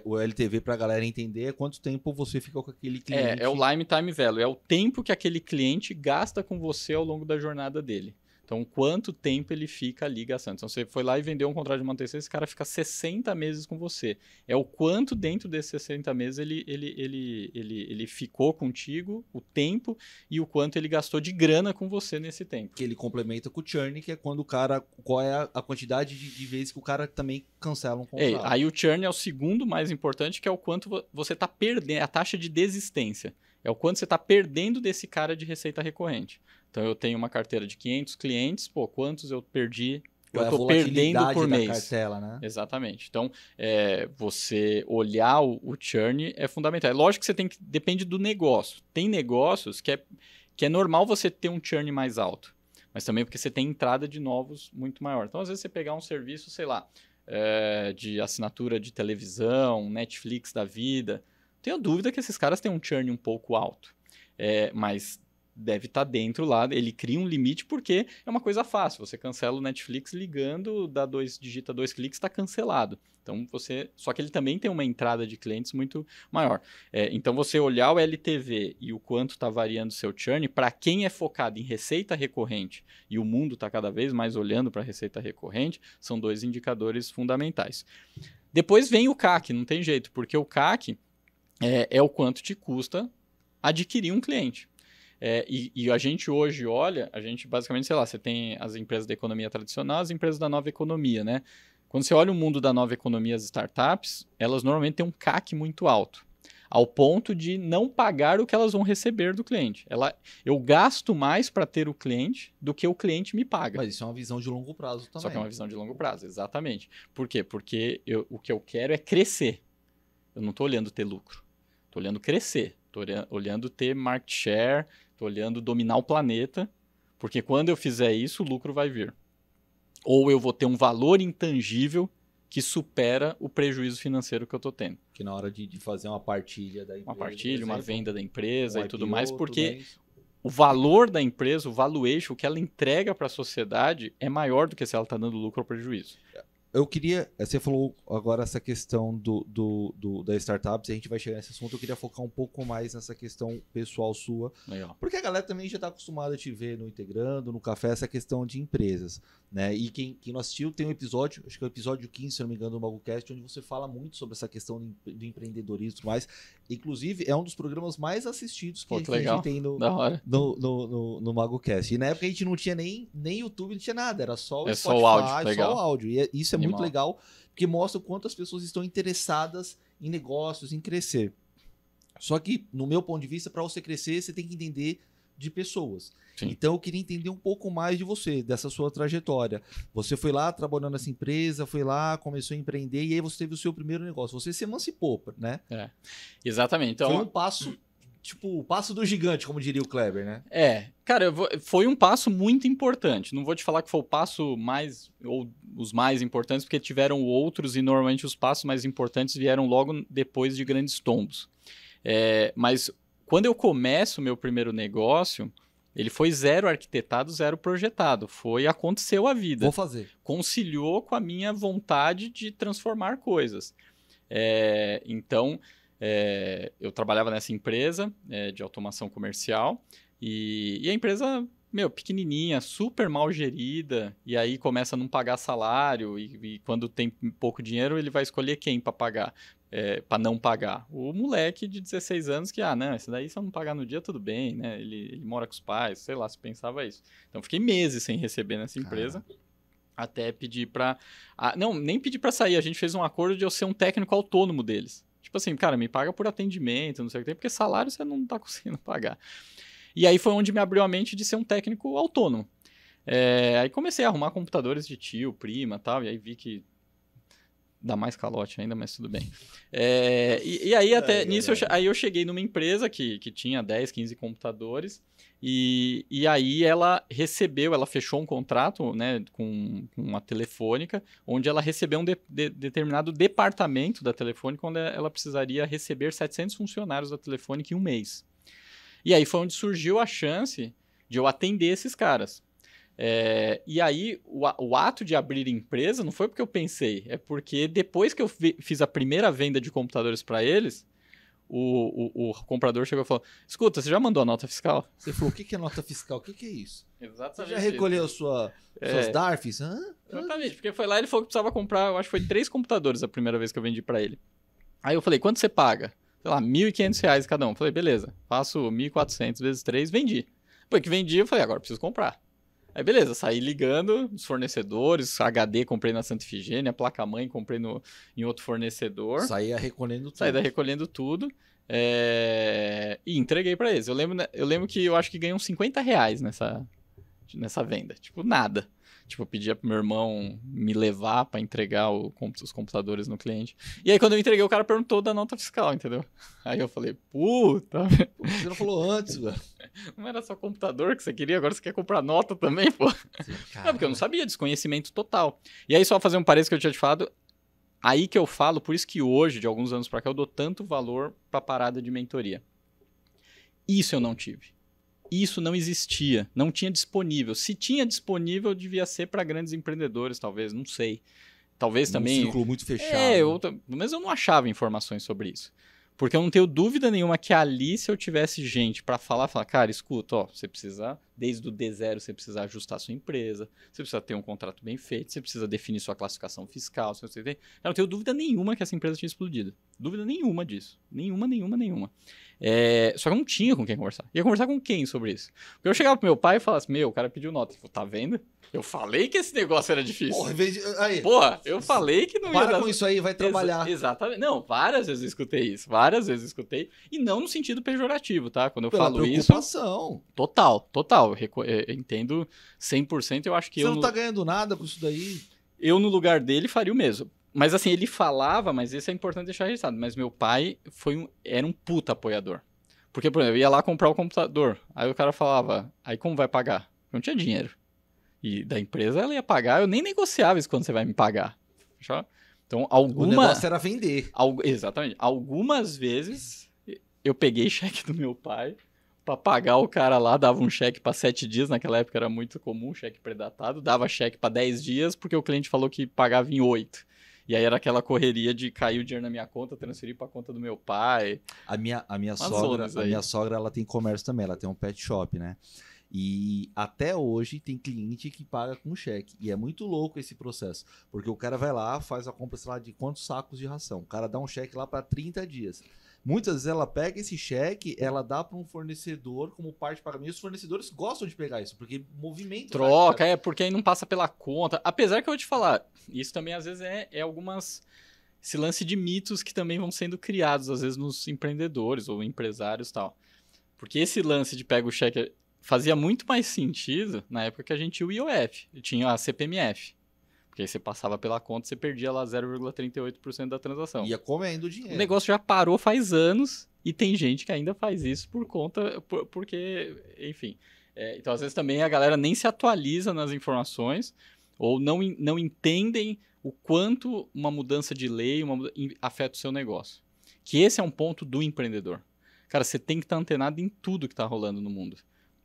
O, LTV, para a galera entender, é quanto tempo você ficou com aquele cliente. É, é o Lifetime Value, é o tempo que aquele cliente gasta com você ao longo da jornada dele. Então, quanto tempo ele fica ali gastando? Então, você foi lá e vendeu um contrato de manutenção, esse cara fica 60 meses com você. É o quanto dentro desses 60 meses ele, ele, ele, ele, ele ficou contigo, o tempo, e o quanto ele gastou de grana com você nesse tempo. Que ele complementa com o churn, que é quando o cara. Qual é a quantidade de, de vezes que o cara também cancela um é, contrato. É, aí o churn é o segundo mais importante, que é o quanto você está perdendo, é a taxa de desistência. É o quanto você está perdendo desse cara de receita recorrente. Então eu tenho uma carteira de 500 clientes, pô, quantos eu perdi? eu estou é perdendo por mês. Cartela, né? Exatamente. Então, é, você olhar o, o churn é fundamental. É lógico que você tem que. Depende do negócio. Tem negócios que é, que é normal você ter um churn mais alto. Mas também porque você tem entrada de novos muito maior. Então, às vezes, você pegar um serviço, sei lá, é, de assinatura de televisão, Netflix da vida. Tenho dúvida que esses caras têm um churn um pouco alto. É, mas deve estar tá dentro lá. Ele cria um limite porque é uma coisa fácil. Você cancela o Netflix ligando, dá dois, digita dois cliques, está cancelado. Então você, só que ele também tem uma entrada de clientes muito maior. É, então você olhar o LTV e o quanto está variando seu churn, para quem é focado em receita recorrente e o mundo está cada vez mais olhando para receita recorrente, são dois indicadores fundamentais. Depois vem o CAC, não tem jeito, porque o CAC é, é o quanto te custa adquirir um cliente. É, e, e, a gente hoje olha, a gente basicamente, sei lá, você tem as empresas da economia tradicional, as empresas da nova economia, né? Quando você olha o mundo da nova economia, as startups, elas normalmente têm um CAC muito alto, ao ponto de não pagar o que elas vão receber do cliente. Ela, eu gasto mais para ter o cliente do que o cliente me paga. Mas isso é uma visão de longo prazo também. Só que é uma visão de longo prazo, exatamente. Por quê? Porque eu, o que eu quero é crescer. Eu não estou olhando ter lucro. Estou olhando crescer. Estou olhando ter market share, Tô olhando dominar o planeta, porque quando eu fizer isso, o lucro vai vir. Ou eu vou ter um valor intangível que supera o prejuízo financeiro que eu estou tendo. Que na hora de, de, fazer uma partilha da empresa. Uma partilha, uma venda da empresa um e tudo IPO, mais, porque tudo o valor da empresa, o valuation, o que ela entrega para a sociedade é maior do que se ela está dando lucro ou prejuízo. É eu queria. Você falou agora essa questão do, do, do da startup, se a gente vai chegar nesse assunto, eu queria focar um pouco mais nessa questão pessoal sua. Legal. Porque a galera também já está acostumada a te ver no Integrando, no Café, essa questão de empresas. Né? E quem, quem não assistiu, tem um episódio, acho que é o episódio 15, se não me engano, do MagoCast, onde você fala muito sobre essa questão de, de empreendedorismo e tudo mais. Inclusive, é um dos programas mais assistidos que, Pô, que a gente tem no, no, no, no, no MagoCast. E na época a gente não tinha nem, nem YouTube, não tinha nada, era só o é Spotify, só o áudio. Só o áudio. E é, isso é Animal. muito legal, porque mostra o quanto as pessoas estão interessadas em negócios, em crescer. Só que, no meu ponto de vista, para você crescer, você tem que entender de pessoas. Sim. Então eu queria entender um pouco mais de você, dessa sua trajetória. Você foi lá trabalhando nessa empresa, foi lá, começou a empreender e aí você teve o seu primeiro negócio. Você se emancipou, né? É. Exatamente. Então, foi um passo tipo, o passo do gigante, como diria o Kleber, né? É. Cara, vou, foi um passo muito importante. Não vou te falar que foi o passo mais, ou os mais importantes, porque tiveram outros e normalmente os passos mais importantes vieram logo depois de grandes tombos. É, mas quando eu começo o meu primeiro negócio, ele foi zero arquitetado, zero projetado. Foi aconteceu a vida. Vou fazer. Conciliou com a minha vontade de transformar coisas. É, então, é, eu trabalhava nessa empresa é, de automação comercial e, e, a empresa, meu, pequenininha, super mal gerida, e aí começa a não pagar salário, e, e quando tem pouco dinheiro, ele vai escolher quem para pagar. É, para não pagar. O moleque de 16 anos que, ah, não, esse daí se eu não pagar no dia, tudo bem, né? Ele, ele mora com os pais, sei lá, se pensava isso. Então, fiquei meses sem receber nessa empresa. Caramba. Até pedir para. Ah, não, nem pedir para sair, a gente fez um acordo de eu ser um técnico autônomo deles. Tipo assim, cara, me paga por atendimento, não sei o que tem, porque salário você não tá conseguindo pagar. E aí foi onde me abriu a mente de ser um técnico autônomo. É, aí comecei a arrumar computadores de tio, prima tal, e aí vi que dá mais calote ainda, mas tudo bem. É, e, e, aí até é, nisso, eu, aí eu cheguei numa empresa que, que tinha 10, 15 computadores, e, e aí ela recebeu, ela fechou um contrato né, com, com uma telefônica, onde ela recebeu um de, de, determinado departamento da telefônica, onde ela precisaria receber 700 funcionários da telefônica em um mês. E aí foi onde surgiu a chance de eu atender esses caras. É, e aí, o, o, ato de abrir empresa não foi porque eu pensei, é porque depois que eu fiz a primeira venda de computadores para eles, o, o, o, comprador chegou e falou: Escuta, você já mandou a nota fiscal? Você falou: O que, que é nota fiscal? O que, que é isso? Exatamente. Você já recolheu sua, é. suas DARFs? Hã? Exatamente, porque foi lá ele falou que precisava comprar, eu acho que foi três computadores a primeira vez que eu vendi para ele. Aí eu falei: Quanto você paga? Sei lá, R$ 1.500 cada um. Eu falei: Beleza, faço 1.400 vezes 3, vendi. Depois que vendi, eu falei: Agora preciso comprar. Aí beleza, saí ligando os fornecedores, HD comprei na Santa Efigênia, placa-mãe comprei no, em outro fornecedor. Saía recolhendo tudo. Saía recolhendo tudo. É... E entreguei para eles. Eu lembro, né, eu lembro que eu acho que ganhei uns 50 reais nessa, nessa venda. Tipo, nada. Tipo, eu pedia pro meu irmão me levar para entregar o, os computadores no cliente. E aí, quando eu entreguei, o cara perguntou da nota fiscal, entendeu? Aí eu falei, puta. Você não falou antes, velho. Não era só computador que você queria, agora você quer comprar nota também, pô. Não, é, porque eu não sabia, desconhecimento total. E aí, só fazer um parecer que eu tinha te falado, aí que eu falo, por isso que hoje, de alguns anos para cá, eu dou tanto valor pra parada de mentoria. Isso eu não tive. Isso não existia, não tinha disponível. Se tinha disponível, devia ser para grandes empreendedores, talvez, não sei. Talvez um também. Um círculo muito é, fechado. É, eu, mas eu não achava informações sobre isso. Porque eu não tenho dúvida nenhuma que ali, se eu tivesse gente para falar, falar, cara, escuta, ó, você precisa, desde o D0, você precisa ajustar a sua empresa, você precisa ter um contrato bem feito, você precisa definir sua classificação fiscal, você tem. Eu não tenho dúvida nenhuma que essa empresa tinha explodido. Dúvida nenhuma disso. Nenhuma, nenhuma, nenhuma. É, só que eu não tinha com quem conversar. Ia conversar com quem sobre isso? Porque eu chegava pro meu pai e falasse, assim, meu, o cara pediu nota. Tipo, tá vendo? Eu falei que esse negócio era difícil. Porra, de... aí. Porra, eu falei que não para ia Para dar... com isso aí, vai trabalhar. Ex exatamente. Não, várias vezes eu escutei isso. Várias vezes eu escutei. E não no sentido pejorativo, tá? Quando eu Pela falo isso... Total, total. Reco... É, eu entendo 100%. Eu acho que Você eu... Você não no... tá ganhando nada com isso daí? Eu, no lugar dele, faria o mesmo. Mas assim, ele falava, mas isso é importante deixar registrado. Mas meu pai foi um, era um puta apoiador. Porque, por exemplo, eu ia lá comprar o computador. Aí o cara falava, aí como vai pagar? Eu não tinha dinheiro. E da empresa ela ia pagar, eu nem negociava isso quando você vai me pagar. Então, alguma... O negócio era vender. Al... Exatamente. Algumas vezes eu peguei cheque do meu pai para pagar o cara lá, dava um cheque para sete dias, naquela época era muito comum cheque predatado, dava cheque para dez dias, porque o cliente falou que pagava em oito. E aí era aquela correria de caiu o dinheiro na minha conta, transferir para a conta do meu pai. A minha, a minha sogra, a minha sogra, ela tem comércio também, ela tem um pet shop, né? E até hoje tem cliente que paga com cheque. E é muito louco esse processo. Porque o cara vai lá, faz a compra, sei lá, de quantos sacos de ração. O cara dá um cheque lá para 30 dias. Muitas vezes ela pega esse cheque, ela dá para um fornecedor como parte de pagamento. Os fornecedores gostam de pegar isso, porque movimento. Troca, é, porque aí não passa pela conta. Apesar que eu vou te falar, isso também às vezes é, é algumas. Esse lance de mitos que também vão sendo criados, às vezes, nos empreendedores ou empresários tal. Porque esse lance de pega o cheque fazia muito mais sentido na época que a gente tinha o IOF, tinha a CPMF. Porque aí você passava pela conta, você perdia lá 0,38% da transação. Ia comendo dinheiro. O negócio já parou faz anos e tem gente que ainda faz isso por conta, por, porque, enfim. É, então, às vezes também a galera nem se atualiza nas informações ou não, não entendem o quanto uma mudança de lei uma, afeta o seu negócio. Que esse é um ponto do empreendedor. Cara, você tem que estar antenado em tudo que está rolando no mundo.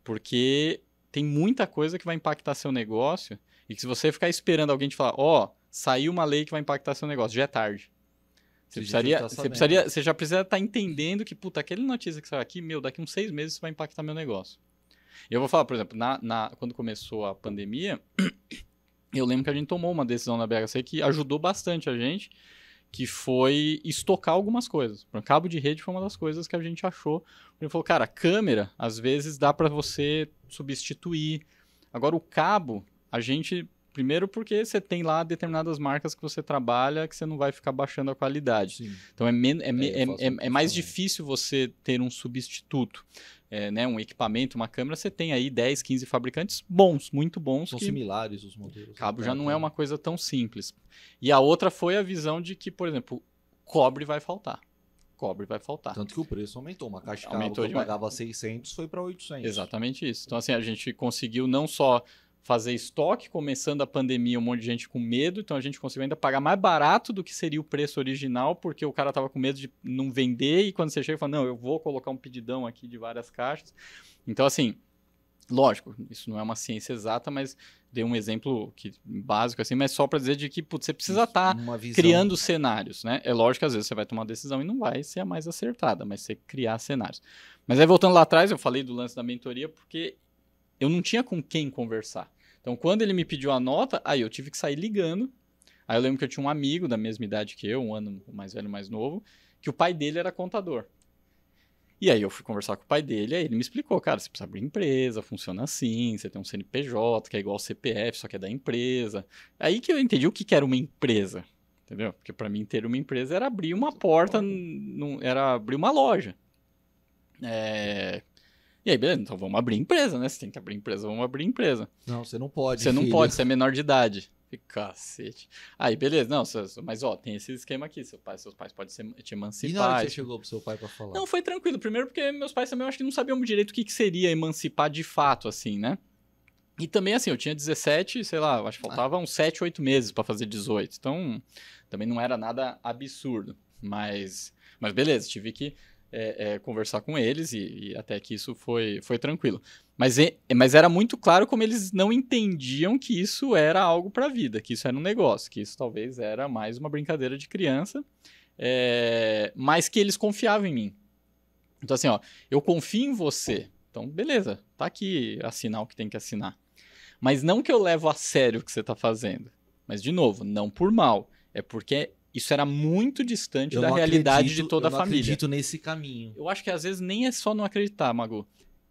Porque tem muita coisa que vai impactar seu negócio e que se você ficar esperando alguém te falar, ó, oh, saiu uma lei que vai impactar seu negócio, já é tarde. Você, precisaria, você, precisaria, você já precisa estar tá entendendo que, puta, aquele notícia que saiu aqui, meu, daqui uns seis meses isso vai impactar meu negócio. Eu vou falar, por exemplo, na, na, quando começou a pandemia, eu lembro que a gente tomou uma decisão na BHC que ajudou bastante a gente, que foi estocar algumas coisas. o cabo de rede foi uma das coisas que a gente achou. A gente falou, cara, câmera, às vezes dá para você substituir. Agora, o cabo, a gente, primeiro porque você tem lá determinadas marcas que você trabalha que você não vai ficar baixando a qualidade. Sim. Então é, é, é, é, é mais difícil você ter um substituto. É, né, um equipamento, uma câmera, você tem aí 10, 15 fabricantes bons, muito bons. São que... similares os modelos. Cabo já não é uma coisa tão simples. E a outra foi a visão de que, por exemplo, cobre vai faltar. Cobre vai faltar. Tanto que o preço aumentou. Uma caixa de aumentou cabo que pagava 600 foi para 800. Exatamente isso. Então, assim, a gente conseguiu não só fazer estoque, começando a pandemia, um monte de gente com medo, então a gente conseguiu ainda pagar mais barato do que seria o preço original, porque o cara tava com medo de não vender, e quando você chega, fala, não, eu vou colocar um pedidão aqui de várias caixas. Então, assim, lógico, isso não é uma ciência exata, mas dei um exemplo que, básico assim, mas só para dizer de que putz, você precisa estar tá criando cenários, né? É lógico que às vezes você vai tomar uma decisão e não vai ser a mais acertada, mas você criar cenários. Mas aí voltando lá atrás, eu falei do lance da mentoria porque eu não tinha com quem conversar. Então, quando ele me pediu a nota, aí eu tive que sair ligando. Aí eu lembro que eu tinha um amigo da mesma idade que eu, um ano mais velho, mais novo, que o pai dele era contador. E aí eu fui conversar com o pai dele, aí ele me explicou, cara, você precisa abrir empresa, funciona assim, você tem um CNPJ, que é igual ao CPF, só que é da empresa. Aí que eu entendi o que, era uma empresa, entendeu? Porque para mim ter uma empresa era abrir uma porta, era abrir uma loja. É, e aí, beleza, então vamos abrir empresa, né? Você tem que abrir empresa, vamos abrir empresa. Não, você não pode. Você filho. não pode, você é menor de idade. cacete. Aí, beleza, não, mas ó, tem esse esquema aqui. Seu pai, seus pais podem ser, te emancipar. E na hora que você tipo chegou pro seu pai pra falar? Não, foi tranquilo. Primeiro, porque meus pais também eu acho que não sabiam direito o que, que seria emancipar de fato, assim, né? E também, assim, eu tinha 17, sei lá, acho que faltava ah. uns 7, 8 meses para fazer 18. Então, também não era nada absurdo. Mas, mas beleza, tive que é, é, conversar com eles e, e, até que isso foi, foi tranquilo. Mas, e, mas era muito claro como eles não entendiam que isso era algo para a vida, que isso era um negócio, que isso talvez era mais uma brincadeira de criança, é, mas que eles confiavam em mim. Então, assim, ó, eu confio em você. Então, beleza, tá aqui assinar o que tem que assinar. Mas não que eu levo a sério o que você está fazendo. Mas, de novo, não por mal. É porque isso era muito distante eu da realidade acredito, de toda a família. Eu não acredito nesse caminho. Eu acho que às vezes nem é só não acreditar, Mago.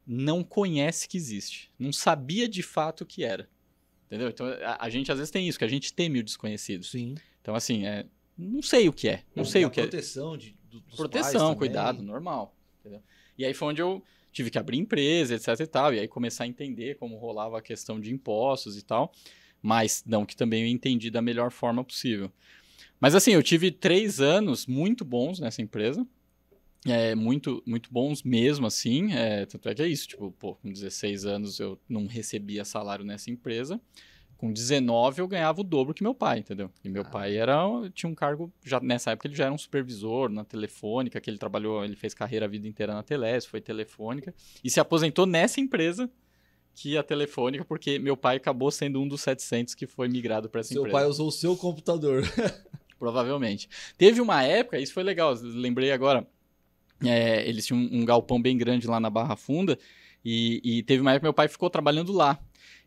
Não conhece que existe. Não sabia de fato o que era. Entendeu? Então a, a, gente às vezes tem isso, que a gente teme o desconhecido. Sim. Então, assim, é, não sei o que é. Não, não sei o que é. proteção é. De, do, proteção, cuidado, normal. Entendeu? E aí foi onde eu tive que abrir empresa, etc e tal. E aí começar a entender como rolava a questão de impostos e tal. Mas não que também eu entendi da melhor forma possível. Mas assim, eu tive três anos muito bons nessa empresa. É, muito, muito bons mesmo, assim. É, tanto é que é isso, tipo, pô, com 16 anos eu não recebia salário nessa empresa. Com 19 eu ganhava o dobro que meu pai, entendeu? E meu ah. pai era, tinha um cargo, já nessa época ele já era um supervisor na telefônica, que ele trabalhou, ele fez carreira a vida inteira na Teles, foi telefônica, e se aposentou nessa empresa que a telefônica, porque meu pai acabou sendo um dos 700 que foi migrado para essa seu empresa. Seu pai usou o seu computador. provavelmente. Teve uma época, isso foi legal, lembrei agora. É, eles tinham um, galpão bem grande lá na Barra Funda. E, e teve uma época que meu pai ficou trabalhando lá.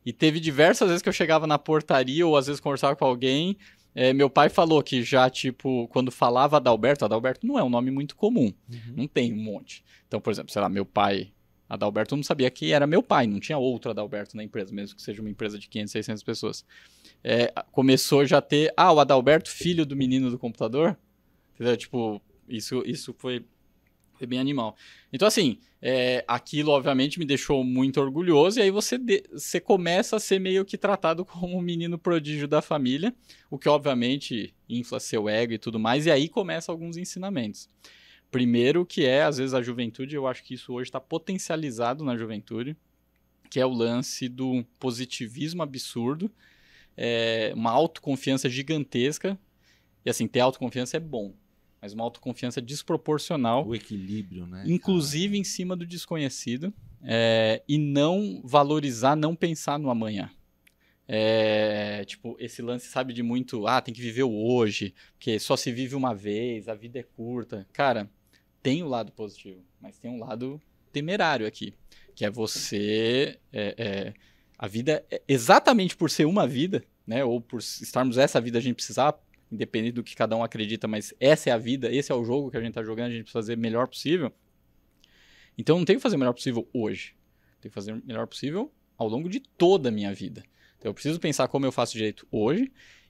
E teve diversas vezes que eu chegava na portaria ou às vezes conversava com alguém. É, meu pai falou que já, tipo, quando falava Adalberto, Adalberto não é um nome muito comum. Uhum. Não tem um monte. Então, por exemplo, sei lá, meu pai Adalberto não sabia que era meu pai, não tinha outro Adalberto na empresa, mesmo que seja uma empresa de 500, 600 pessoas. É, começou já a ter, ah, o Adalberto, filho do menino do computador? Entendeu? Tipo, isso, isso foi, foi bem animal. Então, assim, é, aquilo obviamente me deixou muito orgulhoso, e aí você, de, você começa a ser meio que tratado como um menino prodígio da família, o que obviamente infla seu ego e tudo mais, e aí começam alguns ensinamentos. Primeiro, que é, às vezes, a juventude, eu acho que isso hoje está potencializado na juventude, que é o lance do positivismo absurdo, é, uma autoconfiança gigantesca. E assim, ter autoconfiança é bom, mas uma autoconfiança desproporcional. O equilíbrio, né? Inclusive cara? em cima do desconhecido. É, e não valorizar, não pensar no amanhã. É, tipo, esse lance sabe de muito, ah, tem que viver o hoje, porque só se vive uma vez, a vida é curta. Cara, tem o lado positivo, mas tem um lado temerário aqui, que é você. É, é, a vida, é exatamente por ser uma vida, né? Ou por estarmos essa vida, a gente precisar, independente do que cada um acredita, mas essa é a vida, esse é o jogo que a gente está jogando, a gente precisa fazer o melhor possível. Então não tenho que fazer o melhor possível hoje. tenho que fazer o melhor possível ao longo de toda a minha vida. Então eu preciso pensar como eu faço direito hoje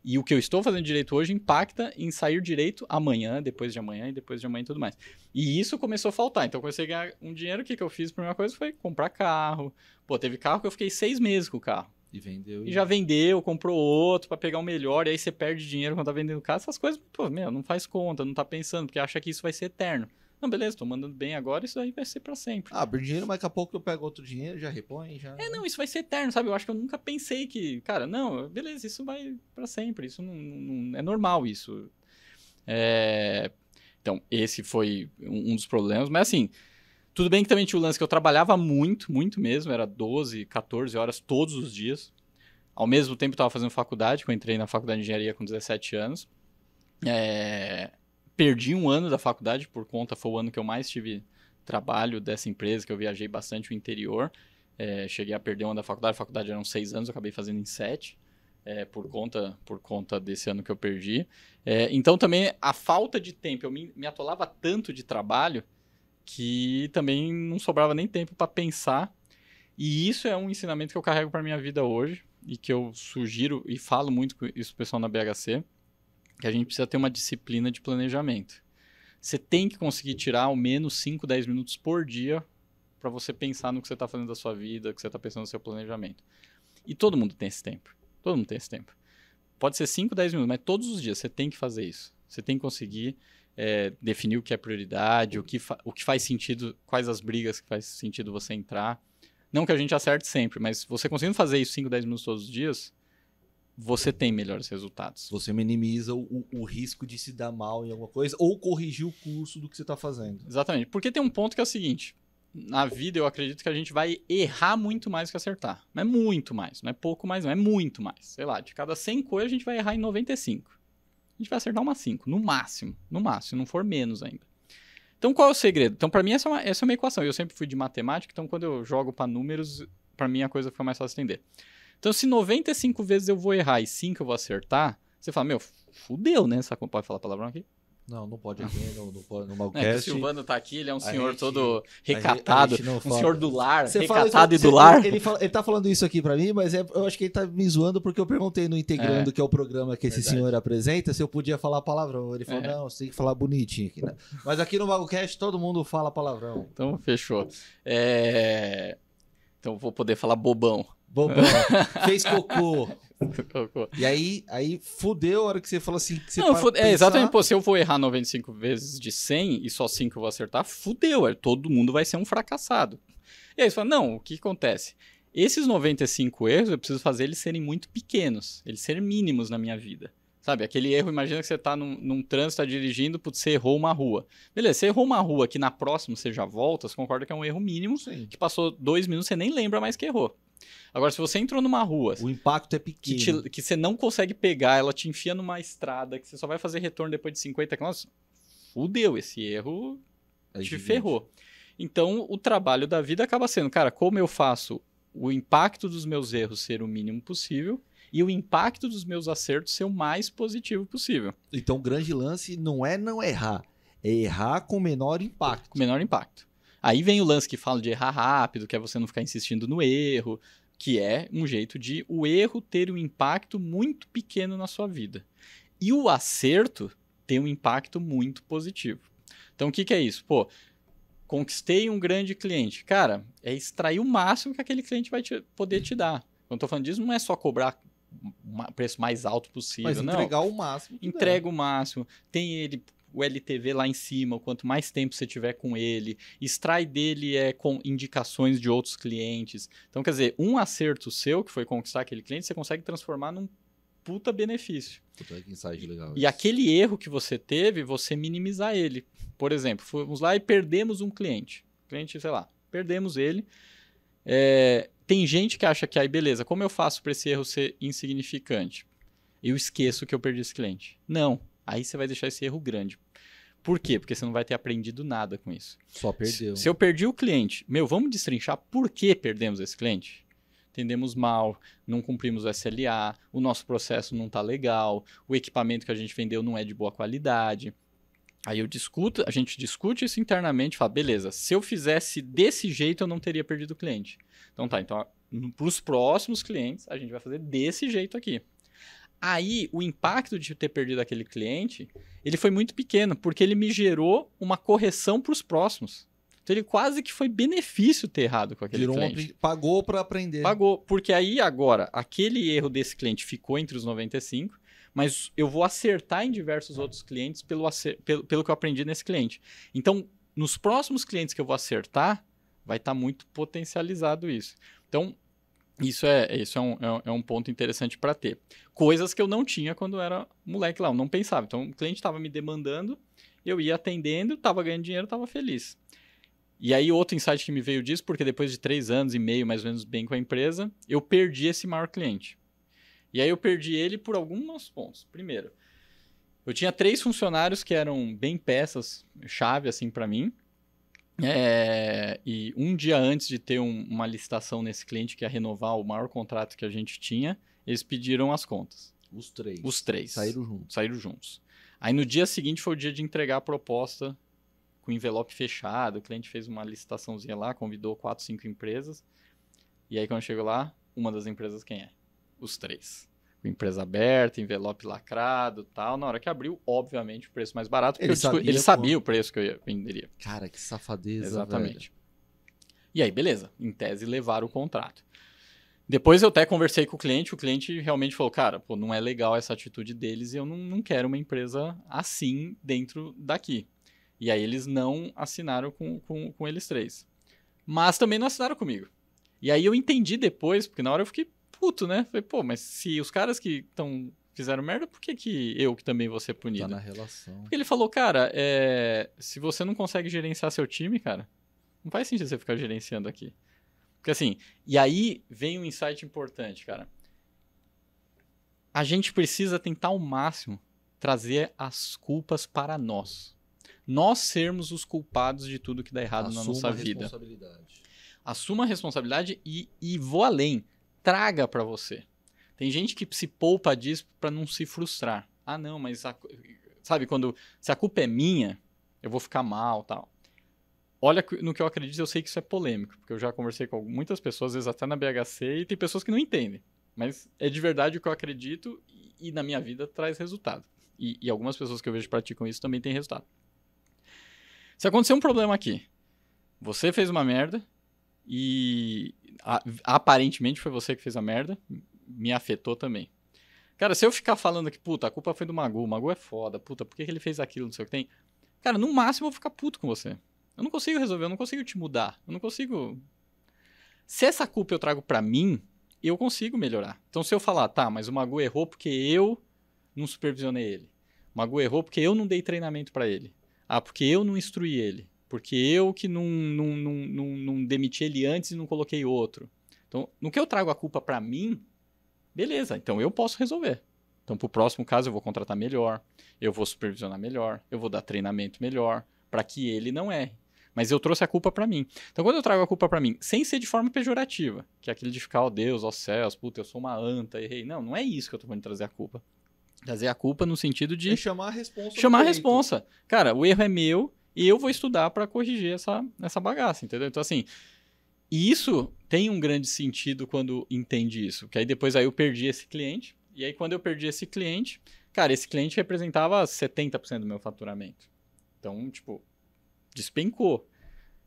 e o que eu estou fazendo direito hoje impacta em sair direito amanhã, depois de amanhã e depois de amanhã e tudo mais. E isso começou a faltar. Então eu comecei a ganhar um dinheiro. O que, que eu fiz? A primeira coisa foi comprar carro. Pô, teve carro que eu fiquei seis meses com o carro. E vendeu. E, e já vendeu, comprou outro para pegar o um melhor. E aí você perde dinheiro quando tá vendendo carro. Essas coisas, pô, meu, não faz conta, não tá pensando, porque acha que isso vai ser eterno. Não, ah, beleza, tô mandando bem agora, isso aí vai ser para sempre. Ah, por dinheiro, mas daqui a pouco eu pego outro dinheiro, já repõe, já. É, não, isso vai ser eterno, sabe? Eu acho que eu nunca pensei que, cara, não, beleza, isso vai para sempre, isso não, não, é normal isso. É... Então, esse foi um dos problemas, mas assim, tudo bem que também tinha o lance que eu trabalhava muito, muito mesmo, era 12, 14 horas todos os dias. Ao mesmo tempo, eu estava fazendo faculdade, que eu entrei na faculdade de engenharia com 17 anos. É perdi um ano da faculdade por conta, foi o ano que eu mais tive trabalho dessa empresa, que eu viajei bastante o interior. É, cheguei a perder um ano da faculdade, a faculdade eram seis anos, eu acabei fazendo em sete. É, por conta por conta desse ano que eu perdi. É, então também a falta de tempo, eu me, me atolava tanto de trabalho que também não sobrava nem tempo para pensar. E isso é um ensinamento que eu carrego para minha vida hoje e que eu sugiro e falo muito com isso pessoal na BHC, que a gente precisa ter uma disciplina de planejamento. Você tem que conseguir tirar ao menos 5, 10 minutos por dia para você pensar no que você está fazendo da sua vida, que você está pensando no seu planejamento. E todo mundo tem esse tempo. Todo mundo tem esse tempo. Pode ser 5, 10 minutos, mas todos os dias você tem que fazer isso. Você tem que conseguir é, definir o que é prioridade, o que, o que faz sentido, quais as brigas que faz sentido você entrar. Não que a gente acerte sempre, mas você conseguindo fazer isso 5, 10 minutos todos os dias, você tem melhores resultados. Você minimiza o, o, risco de se dar mal em alguma coisa ou corrigir o curso do que você está fazendo. Exatamente. Porque tem um ponto que é o seguinte: na vida eu acredito que a gente vai errar muito mais que acertar. Não é muito mais, não é pouco mais, não é muito mais. Sei lá, de cada 100 coisas a gente vai errar em 95. A gente vai acertar uma 5, no máximo, no máximo, não for menos ainda. Então qual é o segredo? Então para mim essa é, uma, essa é uma equação. Eu sempre fui de matemática, então quando eu jogo para números, para mim a coisa fica mais fácil de entender. Então, se 95 vezes eu vou errar e 5 eu vou acertar, você fala, meu, fudeu, né? Sacou? Pode falar palavrão aqui? Não, não pode aqui, não, né? não pode, no é Malcast. É o Silvano tá aqui, ele é um senhor gente, todo recatado, a gente, a gente um senhor do lar, você recatado fala, e do você, lar. Ele, está fala, ele tá falando isso aqui pra mim, mas é, eu acho que ele tá me zoando porque eu perguntei no Integrando, é, que é o programa que esse verdade. senhor apresenta, se eu podia falar palavrão. Ele falou, é. não, você tem que falar bonitinho aqui, né? Mas aqui no Magocast todo mundo fala palavrão. Então, fechou. É... Então, vou poder falar bobão bombou, fez cocô. E aí, aí fudeu a hora que você falou assim. Você não, fude... É, pensar... É exatamente. Pô, se eu vou errar 95 vezes de 100 e só 5 eu vou acertar, fudeu. É, todo mundo vai ser um fracassado. E aí você fala: não, o que acontece? Esses 95 erros eu preciso fazer eles serem muito pequenos, eles serem mínimos na minha vida. Sabe, aquele erro, imagina que você está num, num trânsito, está dirigindo, putz, você errou uma rua. Beleza, você errou uma rua que na próxima você já volta, você concorda que é um erro mínimo, Sim. que passou dois minutos, você nem lembra mais que errou. Agora, se você entrou numa rua. O impacto é pequeno. Que, te, que, você não consegue pegar, ela te enfia numa estrada, que você só vai fazer retorno depois de 50 quilômetros. fudeu, esse erro é te ferrou. Então, o trabalho da vida acaba sendo, cara, como eu faço o impacto dos meus erros ser o mínimo possível e o impacto dos meus acertos ser o mais positivo possível. Então, o grande lance não é não errar, é errar com menor impacto. Com menor impacto. Aí vem o lance que fala de errar rápido, que é você não ficar insistindo no erro, que é um jeito de o erro ter um impacto muito pequeno na sua vida. E o acerto tem um impacto muito positivo. Então, o que, que é isso? Pô, conquistei um grande cliente. Cara, é extrair o máximo que aquele cliente vai te, poder te dar. Quando eu tô falando disso, não é só cobrar o preço mais alto possível, Mas entregar não. entregar o máximo. Entrega der. o máximo. Tem ele o LTV lá em cima, quanto mais tempo você tiver com ele, extrai dele é, com indicações de outros clientes. Então, quer dizer, um acerto seu, que foi conquistar aquele cliente, você consegue transformar num puta benefício. Puta, que E aquele erro que você teve, você minimizar ele. Por exemplo, fomos lá e perdemos um cliente. Cliente, sei lá, perdemos ele. É, tem gente que acha que aí, beleza, como eu faço para esse erro ser insignificante? Eu esqueço que eu perdi esse cliente. Não, Aí você vai deixar esse erro grande. Por quê? Porque você não vai ter aprendido nada com isso. Só perdeu. Se, se eu perdi o cliente, meu, vamos destrinchar por que perdemos esse cliente? Entendemos mal, não cumprimos o SLA, o nosso processo não está legal, o equipamento que a gente vendeu não é de boa qualidade. Aí eu discuto, a gente discute isso internamente, fala, beleza, se eu fizesse desse jeito, eu não teria perdido o cliente. Então tá, então para os próximos clientes, a gente vai fazer desse jeito aqui. Aí, o impacto de ter perdido aquele cliente, ele foi muito pequeno, porque ele me gerou uma correção para os próximos. Então, ele quase que foi benefício ter errado com aquele Girou cliente. Uma, pagou para aprender. Pagou, porque aí agora, aquele erro desse cliente ficou entre os 95, mas eu vou acertar em diversos outros clientes pelo, acer, pelo, pelo que eu aprendi nesse cliente. Então, nos próximos clientes que eu vou acertar, vai estar tá muito potencializado isso. Então, isso é, isso é um, é um é ponto interessante para ter. Coisas que eu não tinha quando era moleque lá, eu não pensava. Então, o cliente estava me demandando, eu ia atendendo, estava ganhando dinheiro, estava feliz. E aí, outro insight que me veio disso, porque depois de três anos e meio, mais ou menos, bem com a empresa, eu perdi esse maior cliente. E aí, eu perdi ele por alguns pontos. Primeiro, eu tinha três funcionários que eram bem peças-chave, assim, para mim é, e um dia antes de ter um, uma licitação nesse cliente que ia renovar o maior contrato que a gente tinha, eles pediram as contas. Os três. Os três. Saíram juntos. Saíram juntos. Aí no dia seguinte foi o dia de entregar a proposta com envelope fechado. O cliente fez uma licitaçãozinha lá, convidou quatro, cinco empresas. E aí quando chegou lá, uma das empresas quem é? Os três empresa aberta, envelope lacrado tal. Na hora que abriu, obviamente, o preço mais barato, porque ele, sabia, ele sabia o preço que eu venderia. Cara, que safadeza. Exatamente. Velho. E aí, beleza, em tese, levar o contrato. Depois eu até conversei com o cliente, o cliente realmente falou, cara, pô, não é legal essa atitude deles e eu não, não quero uma empresa assim dentro daqui. E aí eles não assinaram com, com, com eles três. Mas também não assinaram comigo. E aí eu entendi depois, porque na hora eu fiquei puto, né? Falei, pô, mas se os caras que estão fizeram merda, por que, que eu que também vou ser tá punido? Tá na relação. Porque ele falou, cara, é, se você não consegue gerenciar seu time, cara, não faz sentido você ficar gerenciando aqui. Porque assim, e aí vem um insight importante, cara. A gente precisa tentar ao máximo trazer as culpas para nós. Nós sermos os culpados de tudo que dá errado Assuma na nossa vida. Assuma a responsabilidade. Assuma a responsabilidade e, e vou além traga para você. Tem gente que se poupa disso para não se frustrar. Ah, não, mas a... sabe quando se a culpa é minha, eu vou ficar mal, tal. Olha no que eu acredito, eu sei que isso é polêmico, porque eu já conversei com muitas pessoas, às vezes até na BHC, e tem pessoas que não entendem. Mas é de verdade o que eu acredito e, e na minha vida traz resultado. E, e algumas pessoas que eu vejo praticam isso também têm resultado. Se acontecer um problema aqui, você fez uma merda, e a, aparentemente foi você que fez a merda, me afetou também. Cara, se eu ficar falando que, puta, a culpa foi do Magu, o Magu é foda, puta, por que ele fez aquilo, não sei o que tem. Cara, no máximo eu vou ficar puto com você. Eu não consigo resolver, eu não consigo te mudar, eu não consigo. Se essa culpa eu trago para mim, eu consigo melhorar. Então se eu falar, tá, mas o Magu errou porque eu não supervisionei ele. O Magu errou porque eu não dei treinamento para ele. Ah, porque eu não instruí ele. Porque eu que não, não, não, não, não demiti ele antes e não coloquei outro. Então, no que eu trago a culpa para mim, beleza, então eu posso resolver. Então, para o próximo caso, eu vou contratar melhor, eu vou supervisionar melhor, eu vou dar treinamento melhor, para que ele não erre. Mas eu trouxe a culpa para mim. Então, quando eu trago a culpa para mim, sem ser de forma pejorativa, que é aquele de ficar, ó oh, Deus, ó oh, céus, puta, eu sou uma anta, errei. Não, não é isso que eu tô falando de trazer a culpa. Trazer a culpa no sentido de. É chamar a responsa. Chamar a responsa. Cara, o erro é meu, e eu vou estudar para corrigir essa, essa bagaça, entendeu? Então, assim, isso tem um grande sentido quando entende isso, que aí depois aí eu perdi esse cliente, e aí quando eu perdi esse cliente, cara, esse cliente representava 70% do meu faturamento. Então, tipo, despencou.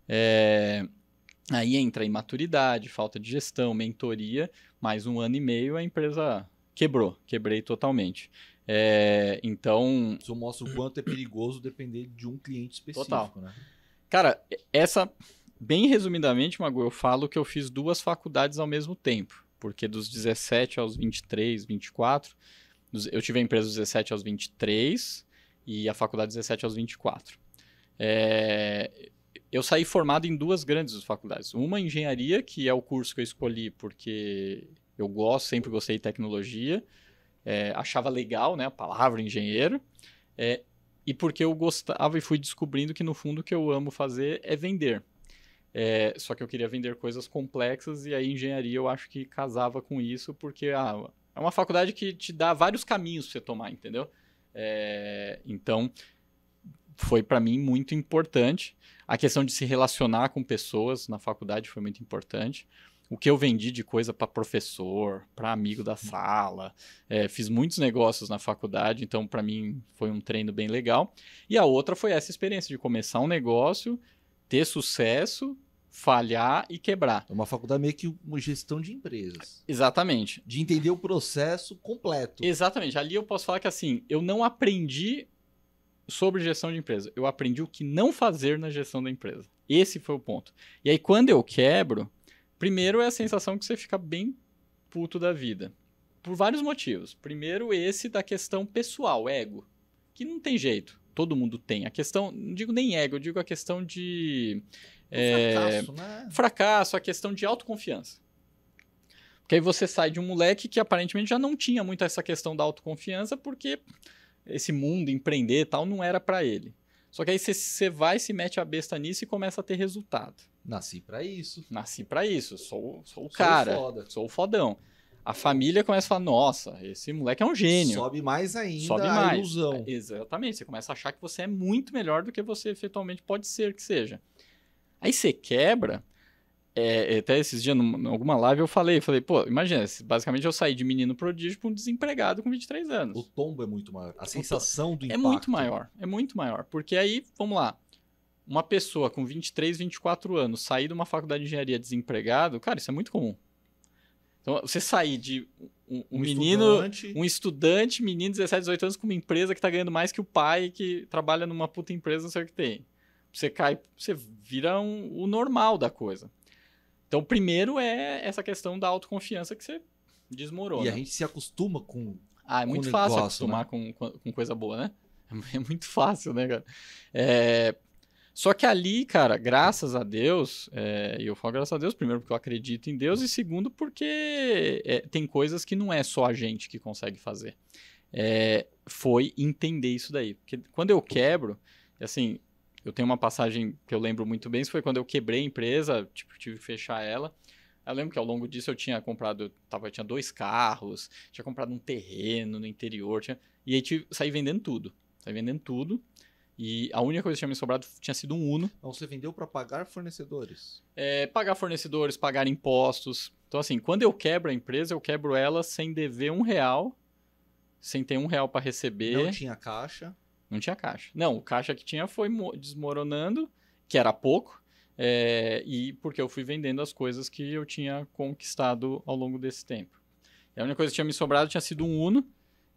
É... Aí entra imaturidade, falta de gestão, mentoria, mais um ano e meio a empresa quebrou, quebrei totalmente. É, então. Isso mostra o quanto é perigoso depender de um cliente específico, Total. né? Cara, essa, bem resumidamente, Mago, eu falo que eu fiz duas faculdades ao mesmo tempo, porque dos 17 aos 23, 24, eu tive a empresa dos 17 aos 23 e a faculdade 17 aos 24. É, eu saí formado em duas grandes faculdades. Uma, engenharia, que é o curso que eu escolhi porque eu gosto, sempre gostei de tecnologia é, achava legal, né, a palavra engenheiro, é, e porque eu gostava e fui descobrindo que no fundo o que eu amo fazer é vender. É, só que eu queria vender coisas complexas e aí engenharia eu acho que casava com isso, porque ah, é uma faculdade que te dá vários caminhos para você tomar, entendeu? É, então foi para mim muito importante. A questão de se relacionar com pessoas na faculdade foi muito importante o que eu vendi de coisa para professor, para amigo da uhum. sala. É, fiz muitos negócios na faculdade, então para mim foi um treino bem legal. E a outra foi essa experiência de começar um negócio, ter sucesso, falhar e quebrar. É uma faculdade meio que uma gestão de empresas. Exatamente. De entender o processo completo. Exatamente. Ali eu posso falar que assim, eu não aprendi sobre gestão de empresa. Eu aprendi o que não fazer na gestão da empresa. Esse foi o ponto. E aí quando eu quebro, Primeiro é a sensação que você fica bem puto da vida. Por vários motivos. Primeiro, esse da questão pessoal, ego. Que não tem jeito. Todo mundo tem. A questão, não digo nem ego, eu digo a questão de. é, fracasso, eh, né? Fracasso, a questão de autoconfiança. Porque aí você sai de um moleque que aparentemente já não tinha muito essa questão da autoconfiança, porque esse mundo, empreender tal, não era para ele. Só que aí você vai, se mete a besta nisso e começa a ter resultado. Nasci para isso. Nasci para isso. Sou, sou o cara. Sou, sou o fodão. A família começa a falar: nossa, esse moleque é um gênio. Sobe mais ainda Sobe a mais. ilusão. É, exatamente. Você começa a achar que você é muito melhor do que você efetivamente pode ser que seja. Aí você quebra. É, é até esses dias, numa, alguma live, eu falei, falei, pô, imagina, basicamente eu saí de menino prodígio para um desempregado com 23 anos. O tombo é muito maior. A sensação do é impacto. É muito maior, é muito maior. Porque aí, vamos lá, uma pessoa com 23, 24 anos sair de uma faculdade de engenharia desempregado, cara, isso é muito comum. Então, você sair de um, um menino, estudante. um estudante, menino de 17, 18 anos, com uma empresa que tá ganhando mais que o pai, que trabalha numa puta empresa, não sei o que tem. Você cai, você vira um, o normal da coisa. Então, primeiro é essa questão da autoconfiança que você desmorona. E a gente se acostuma com. Ah, é muito fácil negócio, né? acostumar né? com, com coisa boa, né? É muito fácil, né, cara? É, só que ali, cara, graças a Deus, é, eu falo graças a Deus, primeiro, porque eu acredito em Deus, e segundo, porque é, tem coisas que não é só a gente que consegue fazer. É, foi entender isso daí. Porque quando eu quebro, assim, eu tenho uma passagem que eu lembro muito bem, isso foi quando eu quebrei a empresa, tipo, tive que fechar ela. Eu lembro que ao longo disso eu tinha comprado, eu tava, eu tinha dois carros, tinha comprado um terreno no interior, tinha, e aí tive, saí vendendo tudo. Saí vendendo tudo. E a única coisa que tinha me sobrado tinha sido um Uno. Então você vendeu para pagar fornecedores? É, pagar fornecedores, pagar impostos. Então, assim, quando eu quebro a empresa, eu quebro ela sem dever um real, sem ter um real para receber. Não tinha caixa? Não tinha caixa. Não, o caixa que tinha foi desmoronando, que era pouco, é, e porque eu fui vendendo as coisas que eu tinha conquistado ao longo desse tempo. E a única coisa que tinha me sobrado tinha sido um Uno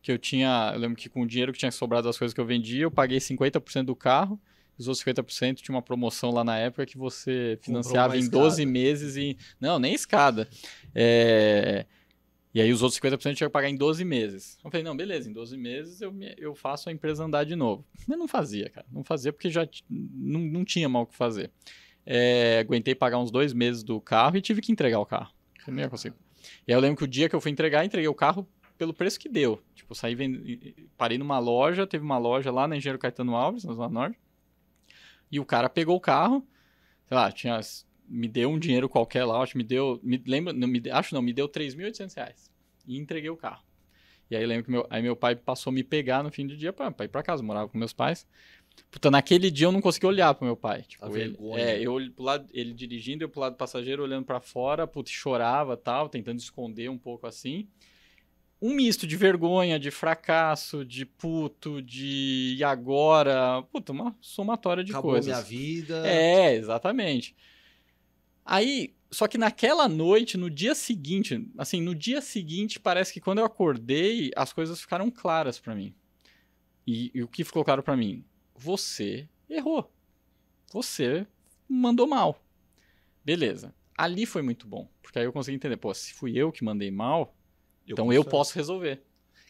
que eu tinha. Eu lembro que com o dinheiro que tinha sobrado das coisas que eu vendia, eu paguei 50% do carro. Os outros 50% tinha uma promoção lá na época que você financiava em 12 meses e. Não, nem escada. É... E aí os outros 50% tinha que pagar em 12 meses. Eu falei, não, beleza, em 12 meses eu, me... eu faço a empresa andar de novo. Mas não fazia, cara. Não fazia porque já não, não tinha mal o que fazer. É... Aguentei pagar uns dois meses do carro e tive que entregar o carro. Eu não ia é conseguir. E aí eu lembro que o dia que eu fui entregar, entreguei o carro pelo preço que deu eu saí vend... parei numa loja, teve uma loja lá na Engenheiro Caetano Alves, na Zona Norte. E o cara pegou o carro, sei lá, tinha me deu um dinheiro qualquer lá, acho me deu, me não, me, acho não, me deu 3.800 reais e entreguei o carro. E aí lembro que meu, aí meu pai passou a me pegar no fim do dia para ir para casa, morava com meus pais. Puta, naquele dia eu não consegui olhar pro meu pai. Tipo, a ele, vergonha. é, eu olhei pro lado, ele dirigindo, eu pro lado do passageiro, olhando para fora, puta, chorava tal, tentando esconder um pouco assim um misto de vergonha, de fracasso, de puto, de e agora, puta, uma somatória de Acabou coisas. Acabou minha vida. É, exatamente. Aí, só que naquela noite, no dia seguinte, assim, no dia seguinte parece que quando eu acordei, as coisas ficaram claras para mim. E, e o que ficou claro para mim? Você errou. Você mandou mal. Beleza. Ali foi muito bom, porque aí eu consegui entender, pô, se fui eu que mandei mal, eu então eu posso resolver.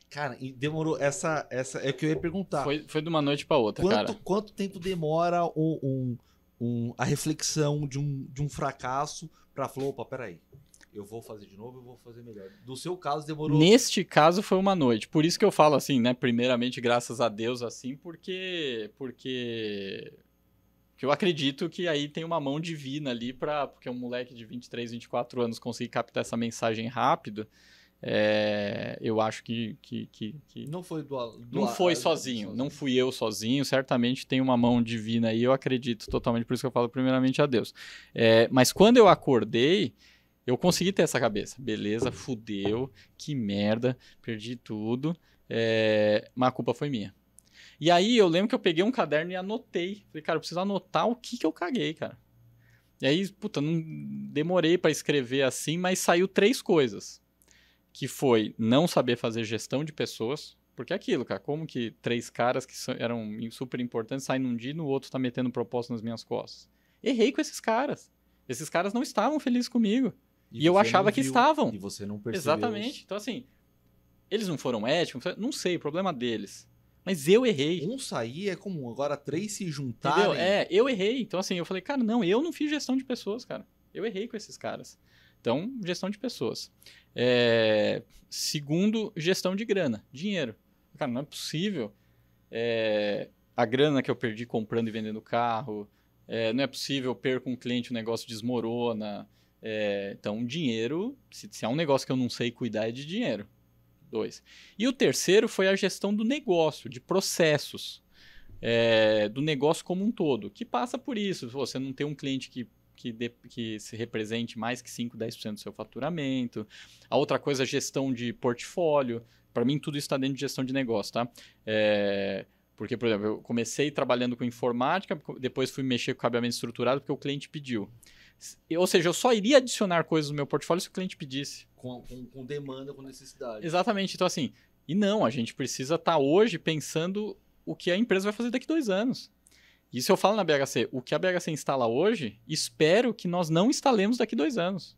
Cara, e demorou. Essa, essa é o que eu ia perguntar. Foi, foi de uma noite para outra, quanto, cara. Quanto tempo demora um, um, um, a reflexão de um, de um fracasso para falar: opa, peraí, eu vou fazer de novo, eu vou fazer melhor. Do seu caso, demorou. Neste caso, foi uma noite. Por isso que eu falo assim, né? Primeiramente, graças a Deus, assim, porque. Porque. Porque eu acredito que aí tem uma mão divina ali para. Porque um moleque de 23, 24 anos conseguir captar essa mensagem rápido. É, eu acho que, que, que, que, Não foi do, do Não foi sozinho, sozinho, não fui eu sozinho. Certamente tem uma mão divina aí, eu acredito totalmente, por isso que eu falo primeiramente a Deus. É, mas quando eu acordei, eu consegui ter essa cabeça. Beleza, fudeu, que merda, perdi tudo. É, mas a culpa foi minha. E aí eu lembro que eu peguei um caderno e anotei. Falei, cara, eu preciso anotar o que, que eu caguei, cara. E aí, puta, não demorei para escrever assim, mas saiu três coisas que foi não saber fazer gestão de pessoas, porque é aquilo, cara, como que três caras que eram super importantes saem num dia e no outro tá metendo proposta nas minhas costas? Errei com esses caras. Esses caras não estavam felizes comigo. E, e eu achava que estavam. E você não percebeu. Exatamente. Isso. Então, assim, eles não foram éticos, não sei, problema deles. Mas eu errei. Um sair é comum, agora três se juntarem. Entendeu? É, eu errei. Então, assim, eu falei, cara, não, eu não fiz gestão de pessoas, cara. Eu errei com esses caras. Então, gestão de pessoas. É, segundo, gestão de grana, dinheiro. Cara, não é possível é, a grana que eu perdi comprando e vendendo carro, é, não é possível eu perco um cliente, o negócio desmorona. É, então, dinheiro, se, se é um negócio que eu não sei cuidar, é de dinheiro. Dois. E o terceiro foi a gestão do negócio, de processos. É, do negócio como um todo, que passa por isso. Você não tem um cliente que que, de, que se represente mais que 5, 10% do seu faturamento. A outra coisa é gestão de portfólio. Para mim, tudo isso está dentro de gestão de negócio, tá? É, porque, por exemplo, eu comecei trabalhando com informática, depois fui mexer com cabeamento estruturado porque o cliente pediu. Ou seja, eu só iria adicionar coisas no meu portfólio se o cliente pedisse. Com, com, com demanda, com necessidade. Exatamente. Então, assim, e não, a gente precisa estar tá hoje pensando o que a empresa vai fazer daqui dois anos. Isso eu falo na BHC. O que a BHC instala hoje, espero que nós não instalemos daqui dois anos.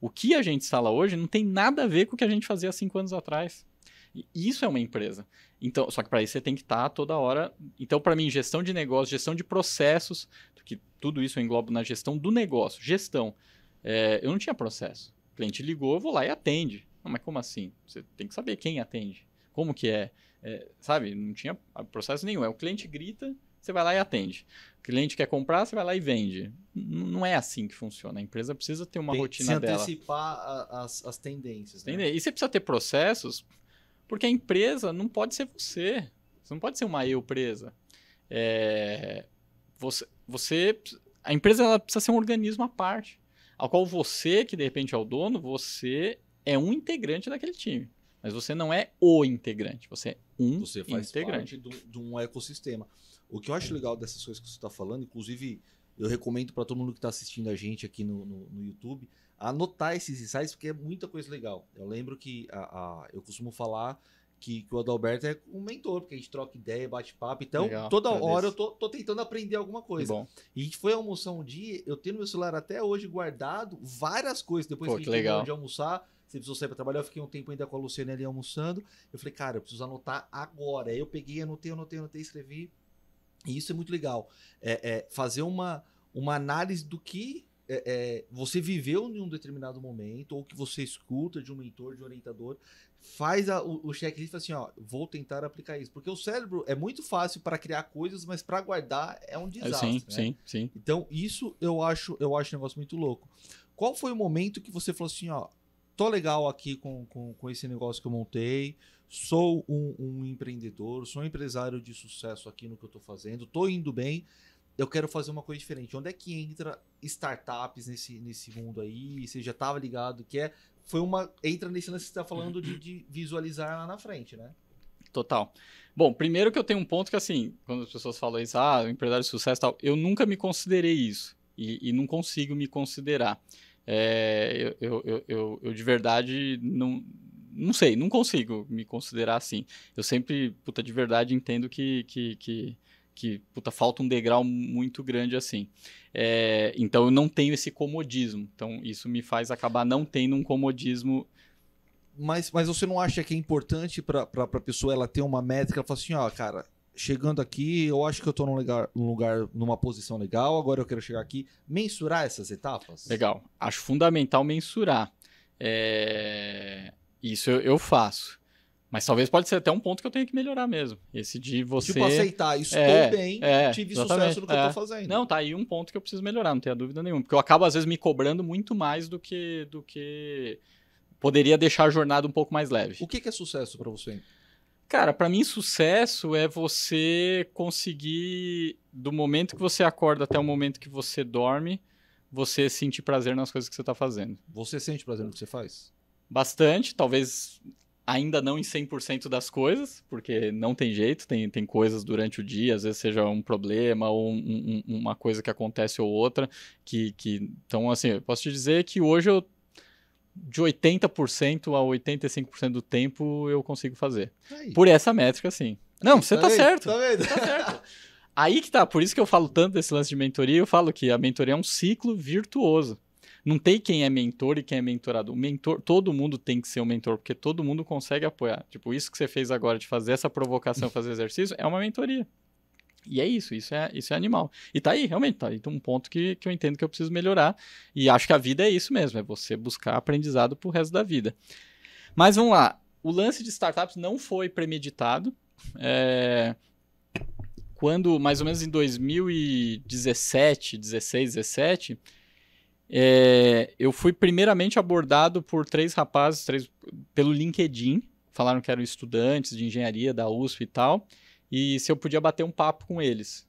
O que a gente instala hoje não tem nada a ver com o que a gente fazia cinco anos atrás. E isso é uma empresa. Então, só que para isso você tem que estar tá toda hora. Então, para mim, gestão de negócio, gestão de processos, que tudo isso eu englobo na gestão do negócio. Gestão. É, eu não tinha processo. O cliente ligou, eu vou lá e atende. Não, mas como assim? Você tem que saber quem atende. Como que é? é sabe? Não tinha processo nenhum. É o cliente grita, você vai lá e atende. O cliente quer comprar, você vai lá e vende. não é assim que funciona. A empresa precisa ter uma Tem, rotina se dela. antecipar a, as, as tendências. Né? E você precisa ter processos, porque a empresa não pode ser você. Você não pode ser uma eu presa. É, você, você, a empresa ela precisa ser um organismo à parte, ao qual você, que de repente é o dono, você é um integrante daquele time. Mas você não é o integrante, você é um você faz integrante. parte de um ecossistema. O que eu acho é. legal dessas coisas que você está falando, inclusive eu recomendo para todo mundo que está assistindo a gente aqui no, no, no, YouTube anotar esses insights, porque é muita coisa legal. Eu lembro que a, a eu costumo falar que, que, o Adalberto é um mentor, porque a gente troca ideia, bate papo. Então, Legal, toda agradeço. hora eu tô, tô, tentando aprender alguma coisa. Bom. E a gente foi almoçar um dia, eu tenho no meu celular até hoje guardado várias coisas. Depois Pô, que a gente terminou de almoçar, você precisou sair para trabalhar, eu fiquei um tempo ainda com a Luciana ali almoçando. Eu falei, cara, eu preciso anotar agora. Aí eu peguei, anotei, anotei, anotei, escrevi. E isso é muito legal. É, é fazer uma, uma análise do que é, é, você viveu em um determinado momento, ou que você escuta de um mentor, de um orientador, faz a, o, o checklist e fala assim: ó, vou tentar aplicar isso. Porque o cérebro é muito fácil para criar coisas, mas para guardar é um é, desastre. Sim, né? sim, sim. Então, isso eu acho, eu acho um negócio muito louco. Qual foi o momento que você falou assim: ó, tô legal aqui com, com, com esse negócio que eu montei, sou um, um, empreendedor, sou um empresário de sucesso aqui no que eu estou fazendo, estou indo bem, eu quero fazer uma coisa diferente. Onde é que entra startups nesse, nesse mundo aí? Você já estava ligado que é. Foi uma. Entra nesse lance que você está falando de, de, visualizar lá na frente, né? Total. Bom, primeiro que eu tenho um ponto que, assim, quando as pessoas falam isso, ah, empresário de sucesso tal, eu nunca me considerei isso. e, e não consigo me considerar. É, eu, eu, eu, eu, de verdade não, não sei, não consigo me considerar assim. Eu sempre, puta, de verdade entendo que, que, que, que puta, falta um degrau muito grande assim. É, então eu não tenho esse comodismo. Então isso me faz acabar não tendo um comodismo mas, mas você não acha que é importante para a pessoa ela ter uma métrica, ela falar assim, ó, cara, chegando aqui, eu acho que eu estou num lugar, num lugar, numa posição legal, agora eu quero chegar aqui. Mensurar essas etapas? Legal. Acho fundamental mensurar. É... Isso eu, eu, faço. Mas talvez pode ser até um ponto que eu tenho que melhorar mesmo. Esse de você. Tipo, aceitar, estou é, bem, é, tive sucesso no que é. eu tô é. fazendo. Não, tá aí um ponto que eu preciso melhorar, não tenha dúvida nenhuma. Porque eu acabo, às vezes, me cobrando muito mais do que. do que poderia deixar a jornada um pouco mais leve. O que, que é sucesso para você? Cara, para mim sucesso é você conseguir do momento que você acorda até o momento que você dorme, você sentir prazer nas coisas que você está fazendo. Você sente prazer no que você faz? Bastante, talvez ainda não em 100% das coisas, porque não tem jeito, tem, tem coisas durante o dia, às vezes seja um problema ou um, um, uma coisa que acontece ou outra, que, que... Então, assim, eu posso te dizer que hoje eu de 80% a 85% do tempo eu consigo fazer. Aí. Por essa métrica, sim. Não, você tá, tá certo. Tá, você tá certo. Aí que tá, por isso que eu falo tanto desse lance de mentoria, eu falo que a mentoria é um ciclo virtuoso. Não tem quem é mentor e quem é mentorado. O mentor, todo mundo tem que ser um mentor, porque todo mundo consegue apoiar. Tipo, isso que você fez agora de fazer essa provocação, fazer exercício, é uma mentoria. E é isso, isso é, isso é animal. E tá aí, realmente, tá aí um ponto que, que eu entendo que eu preciso melhorar. E acho que a vida é isso mesmo, é você buscar aprendizado pro resto da vida. Mas vamos lá, o lance de startups não foi premeditado. É... Quando, mais ou menos em 2017, 16, 17, é... eu fui primeiramente abordado por três rapazes, três pelo LinkedIn, falaram que eram estudantes de engenharia da USP e tal e se eu podia bater um papo com eles.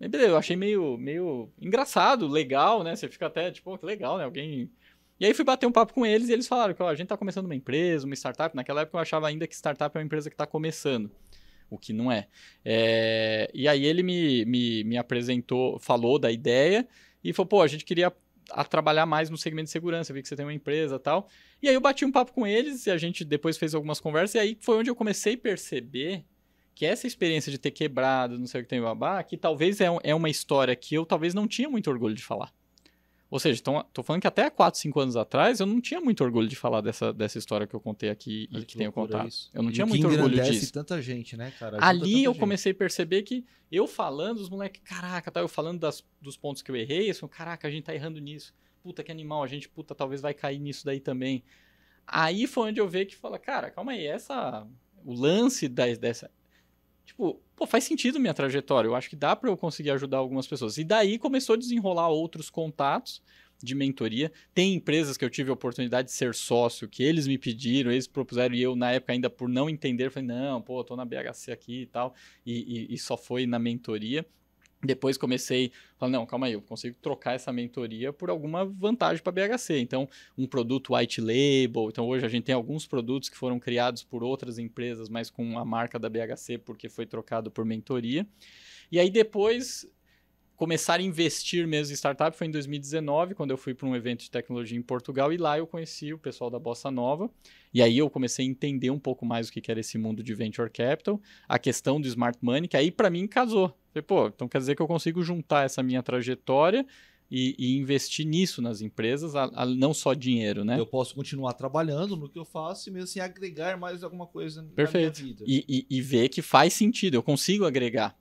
E beleza, eu achei meio, meio engraçado, legal, né? Você fica até tipo, oh, que legal, né? Alguém. E aí fui bater um papo com eles e eles falaram que oh, a gente está começando uma empresa, uma startup. Naquela época eu achava ainda que startup é uma empresa que está começando, o que não é. é. E aí ele me, me, me apresentou, falou da ideia e falou, pô, a gente queria a trabalhar mais no segmento de segurança, eu vi que você tem uma empresa tal. E aí eu bati um papo com eles e a gente depois fez algumas conversas e aí foi onde eu comecei a perceber que essa experiência de ter quebrado, não sei o que tem babá, que talvez é, um, é uma história que eu talvez não tinha muito orgulho de falar. Ou seja, tô, tô falando que até 4, 5 anos atrás eu não tinha muito orgulho de falar dessa, dessa história que eu contei aqui Olha e que, que tenho contado. Isso. Eu não e tinha muito orgulho disso. tanta gente, né, cara? Ajuda Ali eu gente. comecei a perceber que eu falando, os moleques, caraca, tá, eu falando das, dos pontos que eu errei, assim, caraca, a gente tá errando nisso. Puta que animal, a gente, puta, talvez vai cair nisso daí também. Aí foi onde eu vi que fala, cara, calma aí, essa o lance da, dessa Tipo, pô, faz sentido minha trajetória. Eu acho que dá para eu conseguir ajudar algumas pessoas. E daí começou a desenrolar outros contatos de mentoria. Tem empresas que eu tive a oportunidade de ser sócio, que eles me pediram, eles propuseram, e eu, na época, ainda por não entender, falei, não, pô, tô na BHC aqui e tal, e, e, e só foi na mentoria. Depois comecei a falar, não, calma aí, eu consigo trocar essa mentoria por alguma vantagem para BHC. Então, um produto white label. Então, hoje a gente tem alguns produtos que foram criados por outras empresas, mas com a marca da BHC, porque foi trocado por mentoria. E aí, depois, começar a investir mesmo em startup foi em 2019, quando eu fui para um evento de tecnologia em Portugal e lá eu conheci o pessoal da Bossa Nova. E aí eu comecei a entender um pouco mais o que era esse mundo de venture capital, a questão do smart money, que aí para mim casou. Falei, pô, então quer dizer que eu consigo juntar essa minha trajetória e, e investir nisso nas empresas, a, a, não só dinheiro, né? Eu posso continuar trabalhando no que eu faço e mesmo assim agregar mais alguma coisa Perfeito. na minha vida. E, e, e ver que faz sentido, eu consigo agregar.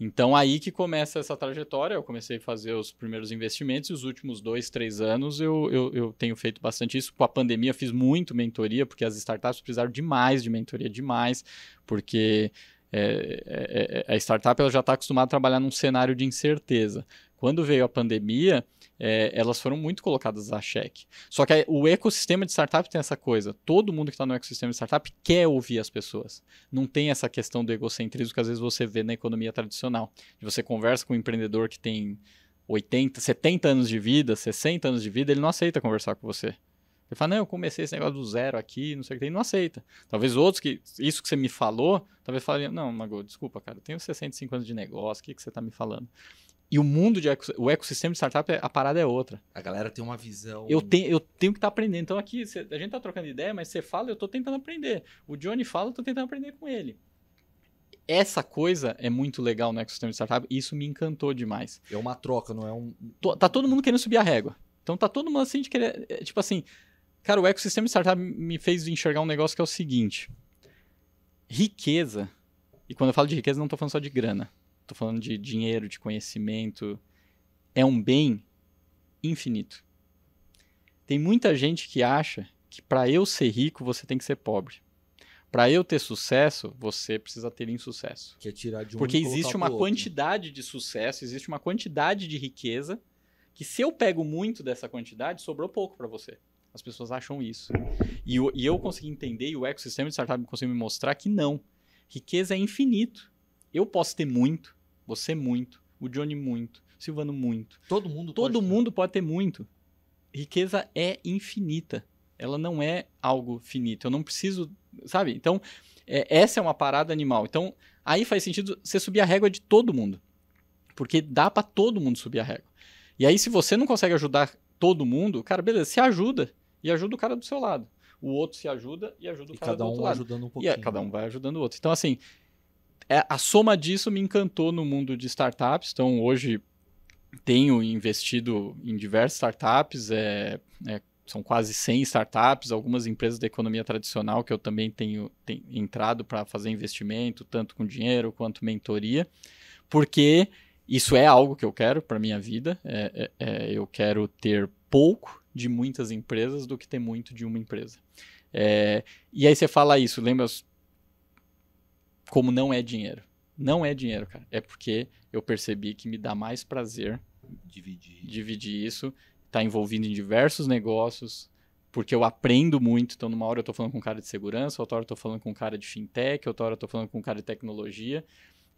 Então aí que começa essa trajetória. Eu comecei a fazer os primeiros investimentos e os últimos dois, três anos eu, eu, eu, tenho feito bastante isso. Com a pandemia fiz muito mentoria, porque as startups precisaram demais de mentoria, demais, porque é é, é, é, a startup ela já está acostumada a trabalhar num cenário de incerteza. Quando veio a pandemia, é, elas foram muito colocadas a xeque. Só que o ecossistema de startup tem essa coisa. Todo mundo que está no ecossistema de startup quer ouvir as pessoas. Não tem essa questão do egocentrismo que às vezes você vê na economia tradicional. Você conversa com um empreendedor que tem 80, 70 anos de vida, 60 anos de vida, ele não aceita conversar com você. Ele fala, não, eu comecei esse negócio do zero aqui, não sei o que tem, não aceita. Talvez outros que, isso que você me falou, talvez falem, não, Mago, desculpa, cara, eu tenho 65 anos de negócio, o que, que você está me falando? E o mundo de o ecossistema de startup, a parada é outra. A galera tem uma visão. Eu, te, eu tenho que estar tá aprendendo. Então, aqui, cê, a gente está trocando ideia, mas você fala, eu estou tentando aprender. O Johnny fala, eu estou tentando aprender com ele. Essa coisa é muito legal no ecossistema de startup. E isso me encantou demais. É uma troca, não é um. tá todo mundo querendo subir a régua. Então tá todo mundo assim de querer. É, tipo assim, Cara, o ecossistema startup me fez enxergar um negócio que é o seguinte: riqueza, e quando eu falo de riqueza, não estou falando só de grana, estou falando de dinheiro, de conhecimento, é um bem infinito. Tem muita gente que acha que para eu ser rico você tem que ser pobre. Para eu ter sucesso, você precisa ter insucesso. Que é tirar de um Porque existe uma quantidade de sucesso, existe uma quantidade de riqueza, que se eu pego muito dessa quantidade, sobrou pouco para você. As pessoas acham isso. E, eu, e eu consegui entender, e o ecossistema de startup conseguiu me mostrar que não. Riqueza é infinito. Eu posso ter muito, você muito, o Johnny muito, o Silvano muito. Todo mundo Todo pode mundo ter. pode ter muito. Riqueza é infinita. Ela não é algo finito. Eu não preciso, sabe? Então, é, essa é uma parada animal. Então, aí faz sentido você subir a régua de todo mundo. Porque dá para todo mundo subir a régua. E aí, se você não consegue ajudar todo mundo, cara, beleza, se ajuda e ajuda o cara do seu lado. O outro se ajuda e ajuda o e cara do um outro lado. cada um ajudando um pouquinho. E é, cada um vai ajudando o outro. Então, assim, é, a soma disso me encantou no mundo de startups. Então, hoje tenho investido em diversas startups, é, é são quase 100 startups, algumas empresas da economia tradicional que eu também tenho, tenho entrado para fazer investimento, tanto com dinheiro quanto mentoria, porque isso é algo que eu quero para minha vida. É, é, é, eu quero ter pouco de muitas empresas do que ter muito de uma empresa. É, e aí você fala isso, lembra como não é dinheiro. Não é dinheiro, cara. É porque eu percebi que me dá mais prazer dividir, dividir isso, tá envolvido em diversos negócios, porque eu aprendo muito. Então, numa hora eu estou falando com um cara de segurança, outra hora eu estou falando com um cara de fintech, outra hora eu estou falando com um cara de tecnologia.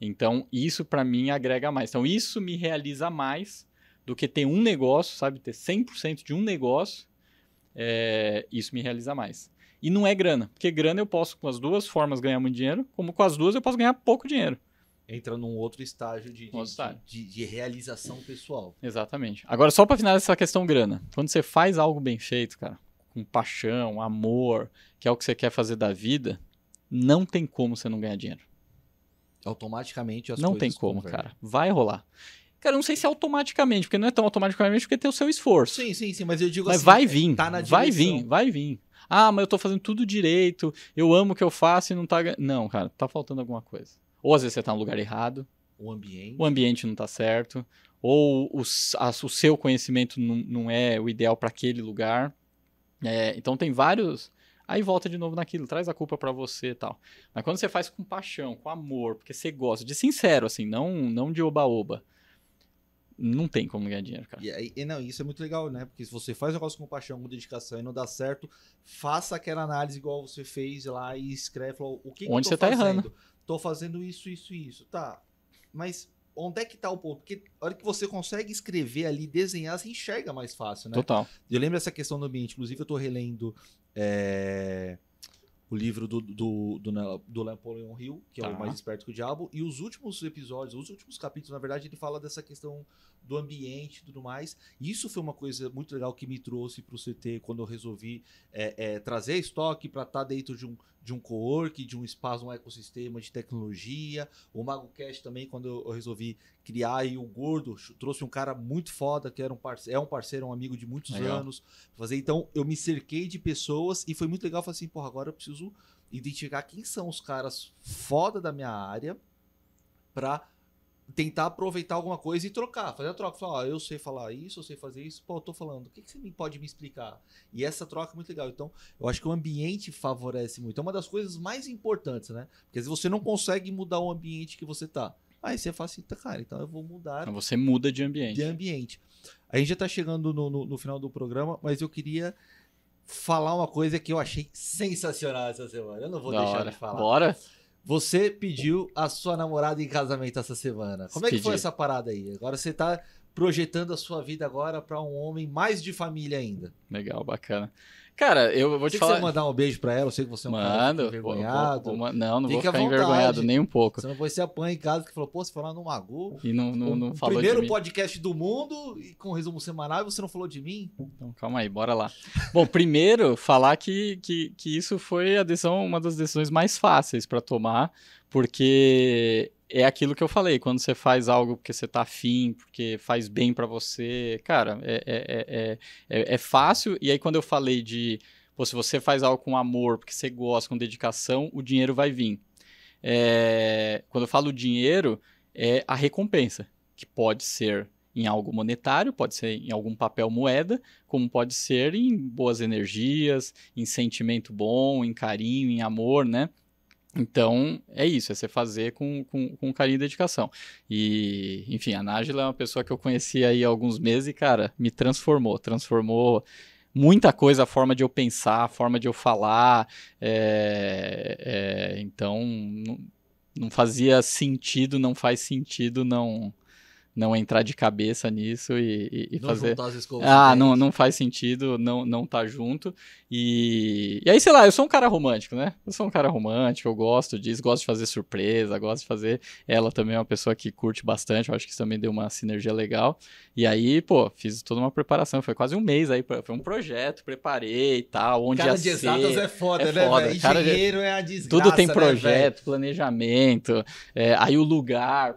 Então, isso para mim agrega mais. Então, isso me realiza mais do que ter um negócio, sabe? Ter 100% de um negócio, é, isso me realiza mais. E não é grana, porque grana eu posso com as duas formas ganhar muito dinheiro, como com as duas eu posso ganhar pouco dinheiro. Entra num outro estágio de, de, de, de realização pessoal. Exatamente. Agora, só para finalizar essa questão grana. Quando você faz algo bem feito, cara, com paixão, amor, que é o que você quer fazer da vida, não tem como você não ganhar dinheiro. Automaticamente as não coisas Não tem como, convergem. cara. Vai rolar. Cara, eu não sei se automaticamente, porque não é tão automaticamente porque tem o seu esforço. Sim, sim, sim, mas eu digo mas assim. Mas é, tá vai vir, tá vai vir, vai vir. Ah, mas eu tô fazendo tudo direito, eu amo o que eu faço e não tá. Não, cara, tá faltando alguma coisa. Ou às vezes você tá no lugar errado. O ambiente. O ambiente não tá certo. Ou os, a, o seu conhecimento não, não é o ideal para aquele lugar. É, então tem vários. Aí volta de novo naquilo, traz a culpa para você e tal. Mas quando você faz com paixão, com amor, porque você gosta, de sincero, assim, não, não de oba-oba não tem como ganhar dinheiro, cara. E, e, não, isso é muito legal, né? Porque se você faz um negócio com paixão, com dedicação e não dá certo, faça aquela análise igual você fez lá e escreve falou o que, onde que você tá fazendo? tá errando. Tô fazendo isso, isso e isso. Tá. Mas onde é que tá o ponto? Porque a hora que você consegue escrever ali, desenhar, você enxerga mais fácil, né? Total. Eu lembro essa questão do ambiente, inclusive eu tô relendo. É o livro do, do, do, do Napoleon Hill, que tá. é o tá. mais esperto que o diabo, e os últimos episódios, os últimos capítulos, na verdade, ele fala dessa questão do ambiente e tudo mais. E isso foi uma coisa muito legal que me trouxe para o CT quando eu resolvi é, é, trazer estoque para estar tá dentro de um, de um co-work, de um espaço, um ecossistema de tecnologia. O MagoCast também, quando eu resolvi criar, e o Gordo trouxe um cara muito foda, que era um é um parceiro, um amigo de muitos anos. fazer Então, eu me cerquei de pessoas e foi muito legal. falei assim, porra, agora eu preciso identificar quem são os caras foda da minha área para tentar aproveitar alguma coisa e trocar, fazer a troca. Falar, ah, eu sei falar isso, eu sei fazer isso, pô, eu tô falando, o que, que você pode me explicar? E essa troca é muito legal. Então, eu acho que o ambiente favorece muito. É uma das coisas mais importantes, né? Porque se você não consegue mudar o ambiente que você tá. Aí você facilita, assim, tá, cara, então eu vou mudar. Então você muda de ambiente. De ambiente. A gente já tá chegando no, no, no final do programa, mas eu queria falar uma coisa que eu achei sensacional essa semana. Eu não vou da deixar hora. de falar. Bora! Você pediu a sua namorada em casamento essa semana. Como é que Pedi. foi essa parada aí? Agora você tá projetando a sua vida agora para um homem mais de família ainda. Legal, bacana. Cara, eu vou te falar. Você mandar um beijo pra ela, eu sei que você é um Mando, cara envergonhado. Vou, vou, não, não Fica vou ficar envergonhado nem um pouco. Senão você apanha em casa que falou, pô, você falou ah, no Magu. E não, não, não o, falou. primeiro podcast do mundo, e com resumo semanal, e você não falou de mim? Então calma aí, bora lá. Bom, primeiro, falar que, que, que isso foi a decisão, uma das decisões mais fáceis para tomar, porque é aquilo que eu falei, quando você faz algo porque você tá afim, porque faz bem para você, cara, é, é, é, é, fácil. E aí, quando eu falei de, pô, se você faz algo com amor, porque você gosta, com dedicação, o dinheiro vai vir. quando eu falo dinheiro, é a recompensa, que pode ser em algo monetário, pode ser em algum papel moeda, como pode ser em boas energias, em sentimento bom, em carinho, em amor, né? Então, é isso, é você fazer com, com, com carinho e dedicação. E, enfim, a Nájila é uma pessoa que eu conheci aí há alguns meses e, cara, me transformou. Transformou muita coisa, a forma de eu pensar, a forma de eu falar. É, é, então, não, não fazia sentido, não faz sentido não não entrar de cabeça nisso e, e, e fazer. ah, não, né? não faz sentido não não tá junto. E... e aí, sei lá, eu sou um cara romântico, né? Eu sou um cara romântico, eu gosto disso, gosto de fazer surpresa, gosto de fazer. Ela também é uma pessoa que curte bastante, eu acho que isso também deu uma sinergia legal. E aí, pô, fiz toda uma preparação, foi quase um mês aí, foi um projeto, preparei e tal, onde cara ia de exatas é foda, é né? Foda. dinheiro Engenheiro é a desgraça, Tudo tem né, projeto, né, planejamento, é, aí o lugar.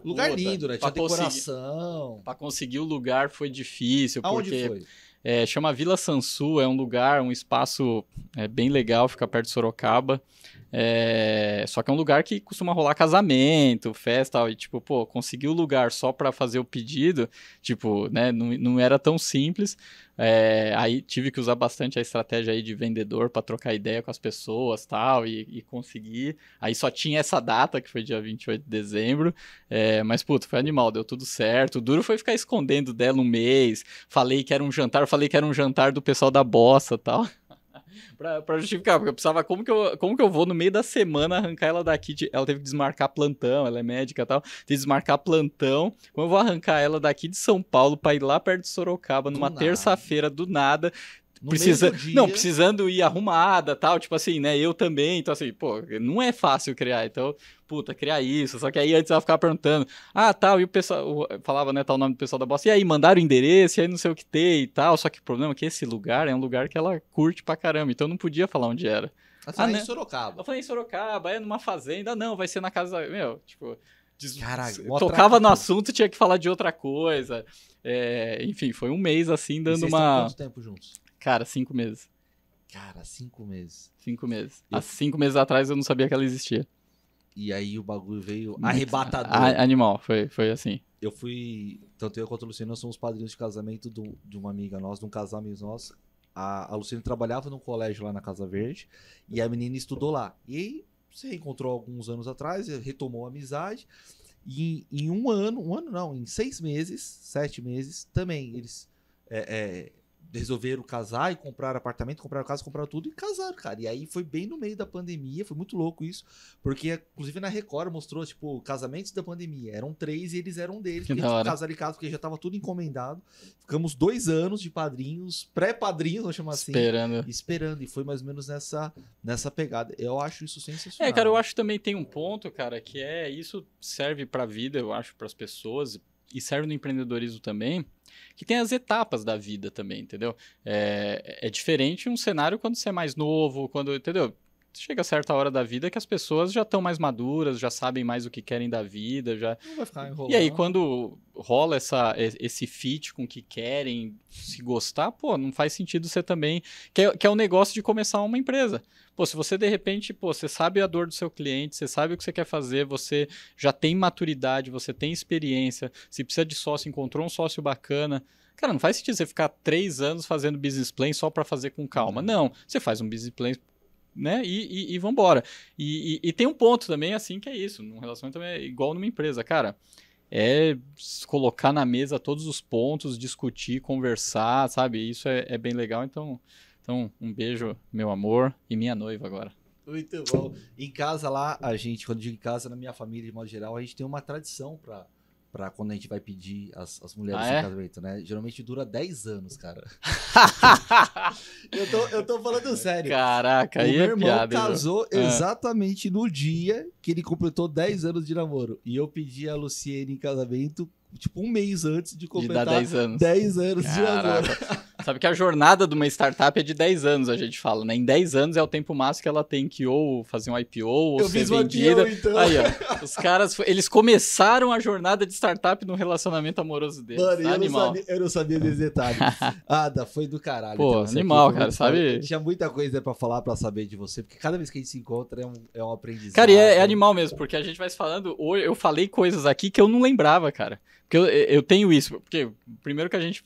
Lugar puta, lindo, né? Tinha decoração. Conseguir... Não. Para conseguir o lugar foi difícil, Aonde porque foi? É, chama Vila Sansu, é um lugar, um espaço é, bem legal, fica perto de Sorocaba. É, só que é um lugar que costuma rolar casamento, festa, e tipo, pô, conseguir o lugar só para fazer o pedido, tipo, né, não, não era tão simples. É, aí tive que usar bastante a estratégia aí de vendedor para trocar ideia com as pessoas tal, e, e conseguir. Aí só tinha essa data, que foi dia 28 de dezembro, é, mas puto, foi animal, deu tudo certo. O duro foi ficar escondendo dela um mês, falei que era um jantar, falei que era um jantar do pessoal da bossa tal pra, pra, justificar, porque eu precisava, como que eu, como que eu vou no meio da semana arrancar ela daqui? De, ela teve que desmarcar plantão, ela é médica e tal, teve que desmarcar plantão. Como eu vou arrancar ela daqui de São Paulo pra ir lá perto de Sorocaba numa terça-feira do nada? precisa, dia... Não, precisando ir arrumada tal, tipo assim, né? Eu também, então assim, pô, não é fácil criar, então, puta, criar isso. Só que aí antes ela ficava perguntando, ah, tal, e o pessoal, falava, né, tal o nome do pessoal da bosta, e aí mandaram o endereço, e aí não sei o que tem e tal. Só que o problema é que esse lugar é um lugar que ela curte pra caramba, então não podia falar onde era. Eu ah, falei né? em Sorocaba. Eu falei em Sorocaba, é numa fazenda, não, vai ser na casa. Meu, tipo. Des... Caralho, tocava no assunto, tinha que falar de outra coisa. É, enfim, foi um mês assim, dando uma. Quanto tempo juntos? Cara, cinco meses. Cara, cinco meses. Cinco meses. Eu... Há cinco meses atrás eu não sabia que ela existia. E aí o bagulho veio arrebatador. A, animal, foi, foi assim. Eu fui. Tanto eu quanto a Luciana nós somos padrinhos de casamento do, de uma amiga nossa, de um casal amigo nosso. A, a Luciana trabalhava num colégio lá na Casa Verde e a menina estudou lá. E aí se reencontrou alguns anos atrás, retomou a amizade. E em, em um ano, um ano não, em seis meses, sete meses, também eles é, é, resolveram casar e comprar apartamento, comprar casa, comprar tudo e casaram, cara. E aí foi bem no meio da pandemia, foi muito louco isso, porque inclusive na Record mostrou, tipo, casamentos da pandemia. Eram três e eles eram deles, que e casaram em casa, porque já tava tudo encomendado. Ficamos dois anos de padrinhos, pré-padrinhos, vamos chamar assim. Esperando. Esperando, e foi mais ou menos nessa, nessa pegada. Eu acho isso sensacional. É, cara, eu acho que também tem um ponto, cara, que é, isso serve pra vida, eu acho, para as pessoas, e serve no empreendedorismo também, que tem as etapas da vida também, entendeu? É, é diferente um cenário quando você é mais novo, quando, entendeu? chega certa hora da vida que as pessoas já estão mais maduras, já sabem mais o que querem da vida, já. Não vai ficar enrolando. E aí quando rola essa, esse fit com o que querem, se gostar, pô, não faz sentido você também, que é, que é um negócio de começar uma empresa. Pô, se você de repente, pô, você sabe a dor do seu cliente, você sabe o que você quer fazer, você já tem maturidade, você tem experiência, se precisa de sócio, encontrou um sócio bacana, Cara, não faz sentido você ficar três anos fazendo business plan só para fazer com calma. Não, você faz um business plan né? E, e, e vambora. E, e, e, tem um ponto também, assim, que é isso. Num relacionamento também é igual numa empresa, cara. É colocar na mesa todos os pontos, discutir, conversar, sabe? Isso é, é bem legal. Então, então, um beijo, meu amor, e minha noiva agora. Muito bom. Em casa lá, a gente, quando digo em casa, na minha família, de modo geral, a gente tem uma tradição para para quando a gente vai pedir as, as mulheres ah, é? em casamento, né? Geralmente dura 10 anos, cara. eu, tô, eu tô falando sério. Caraca, o aí é meu é irmão piada, casou ah. exatamente no dia que ele completou 10 anos de namoro. E eu pedi a Luciene em casamento, tipo, um mês antes de completar de 10 anos, 10 anos de namoro. Sabe que a jornada de uma startup é de 10 anos, a gente fala, né? Em 10 anos é o tempo máximo que ela tem que ou fazer um IPO ou Eu ser vendida. IPO, então. Aí, ó, os caras, eles começaram a jornada de startup no relacionamento amoroso deles. Mano, tá eu, animal. Não sabia, eu não sabia desse detalhe. Ada, foi do caralho. Pô, então, animal, cara, sabe? Tinha muita coisa para falar, para saber de você, porque cada vez que a gente se encontra é um, é um aprendizado. Cara, e é, é animal mesmo, porque a gente vai se falando, hoje eu falei coisas aqui que eu não lembrava, cara. Porque eu, eu tenho isso, porque primeiro que a gente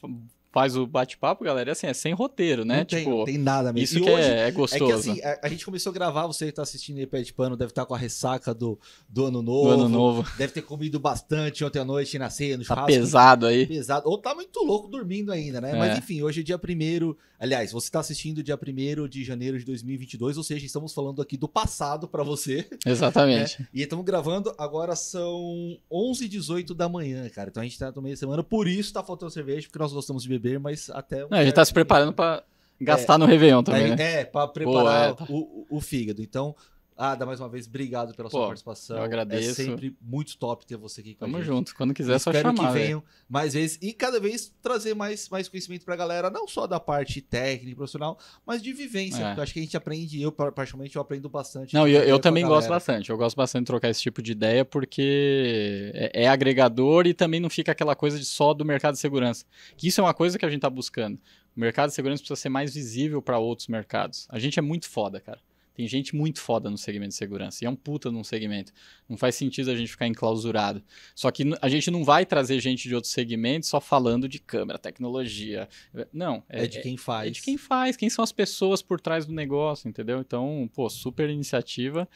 faz o bate-papo, galera, assim, é sem roteiro, né? Não tipo, tem, não tem nada mesmo. Isso e que é hoje, é, é, gostoso. É que assim, a, a, gente começou a gravar, você que tá assistindo aí pé de pano, deve estar tá com a ressaca do, do ano novo. Do ano novo. Deve ter comido bastante ontem à noite na ceia, no tá churrasco. Tá pesado aí. Pesado. Ou tá muito louco dormindo ainda, né? É. Mas enfim, hoje é dia 1 Aliás, você tá assistindo dia 1 de janeiro de 2022, ou seja, estamos falando aqui do passado para você. Exatamente. Né? E estamos gravando, agora são 11h18 da manhã, cara. Então a gente tá no meio da semana, por isso tá faltando cerveja, porque nós gostamos de beber beber, mas até. Um Não, a gente tá se preparando para gastar é, no Réveillon também. É, né? é para preparar Boa, é. O, o fígado. Então, Ada, mais uma vez, obrigado pela Pô, sua participação. Eu é agradeço. É sempre muito top ter você aqui com Tamo a gente. Tamo junto. Quando quiser, é só espero chamar. Espero né? que venham véio. mais vezes e cada vez trazer mais, mais conhecimento pra galera, não só da parte técnica e profissional, mas de vivência. É. Eu acho que a gente aprende, eu particularmente, eu aprendo bastante. Não, eu, eu também gosto bastante. Eu gosto bastante de trocar esse tipo de ideia porque é, é, agregador e também não fica aquela coisa de só do mercado de segurança. Que isso é uma coisa que a gente tá buscando. O mercado de segurança precisa ser mais visível para outros mercados. A gente é muito foda, cara. Tem gente muito foda no segmento de segurança. E é um puta num segmento. Não faz sentido a gente ficar enclausurado. Só que a gente não vai trazer gente de outro segmento só falando de câmera, tecnologia. Não. É, é de quem é faz. É de quem faz. Quem são as pessoas por trás do negócio, entendeu? Então, pô, super iniciativa.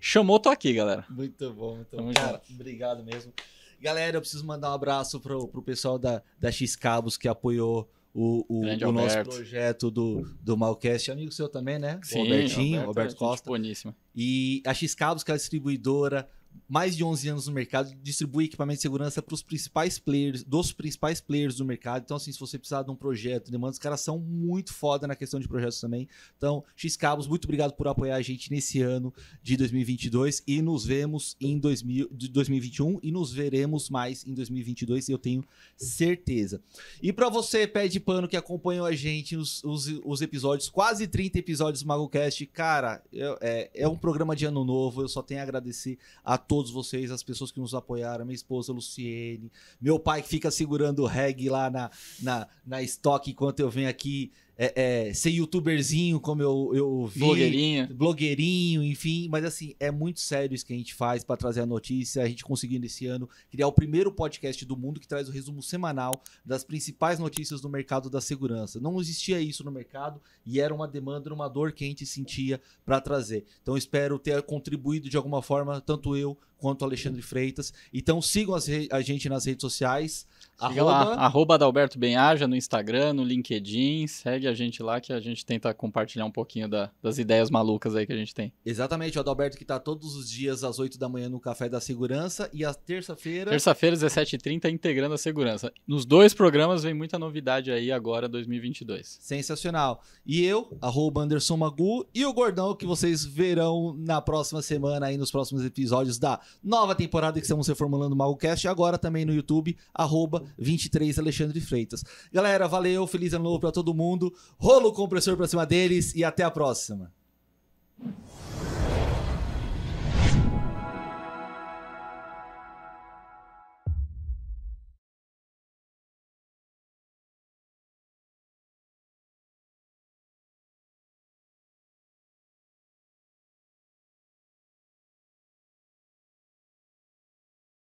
Chamou, tô aqui, galera. Muito bom, muito Tamo bom. Cara, obrigado mesmo. Galera, eu preciso mandar um abraço pro, pro pessoal da, da X Cabos que apoiou o, o, o nosso projeto do, do Malcast, amigo seu também, né? Sim, o Albertinho, Alberto, Alberto Costa. e a X-Cabos, que é a distribuidora, mais de 11 anos no mercado, distribui equipamento de segurança para os principais players, dos principais players do mercado. Então, assim, se você precisar de um projeto, demanda, os caras são muito foda na questão de projetos também. Então, X Cabos, muito obrigado por apoiar a gente nesse ano de 2022 e nos vemos em 2000, 2021 e nos veremos mais em 2022, eu tenho certeza. E para você, pé de pano, que acompanhou a gente os, os, os episódios, quase 30 episódios do MagoCast, cara, eu, é, é um programa de ano novo, eu só tenho a agradecer a todos vocês, as pessoas que nos apoiaram, minha esposa Luciene, meu pai que fica segurando o reggae lá na, na, na estoque enquanto eu venho aqui é, é, ser youtuberzinho, como eu, eu vi. Blogueirinho. Blogueirinho, enfim. Mas assim, é muito sério isso que a gente faz para trazer a notícia. A gente conseguindo esse ano criar o primeiro podcast do mundo que traz o resumo semanal das principais notícias do mercado da segurança. Não existia isso no mercado e era uma demanda, uma dor que a gente sentia para trazer. Então espero ter contribuído de alguma forma, tanto eu quanto Alexandre Freitas. Então sigam a gente nas redes sociais. arroba... lá, arroba Adalberto Benhaja no Instagram, no LinkedIn, segue a gente lá que a gente tenta compartilhar um pouquinho da, das ideias malucas aí que a gente tem. Exatamente, o Adalberto que está todos os dias às 8 da manhã no Café da Segurança e a terça-feira... Terça-feira, 17h30, integrando a segurança. Nos dois programas vem muita novidade aí agora, 2022. Sensacional. E eu, arroba Anderson Magu e o Gordão que vocês verão na próxima semana aí, nos próximos episódios da Nova temporada que estamos reformulando o MagoCast, agora também no YouTube, arroba 23 Alexandre Freitas. Galera, valeu, feliz ano novo pra todo mundo, rolo compressor pra cima deles e até a próxima.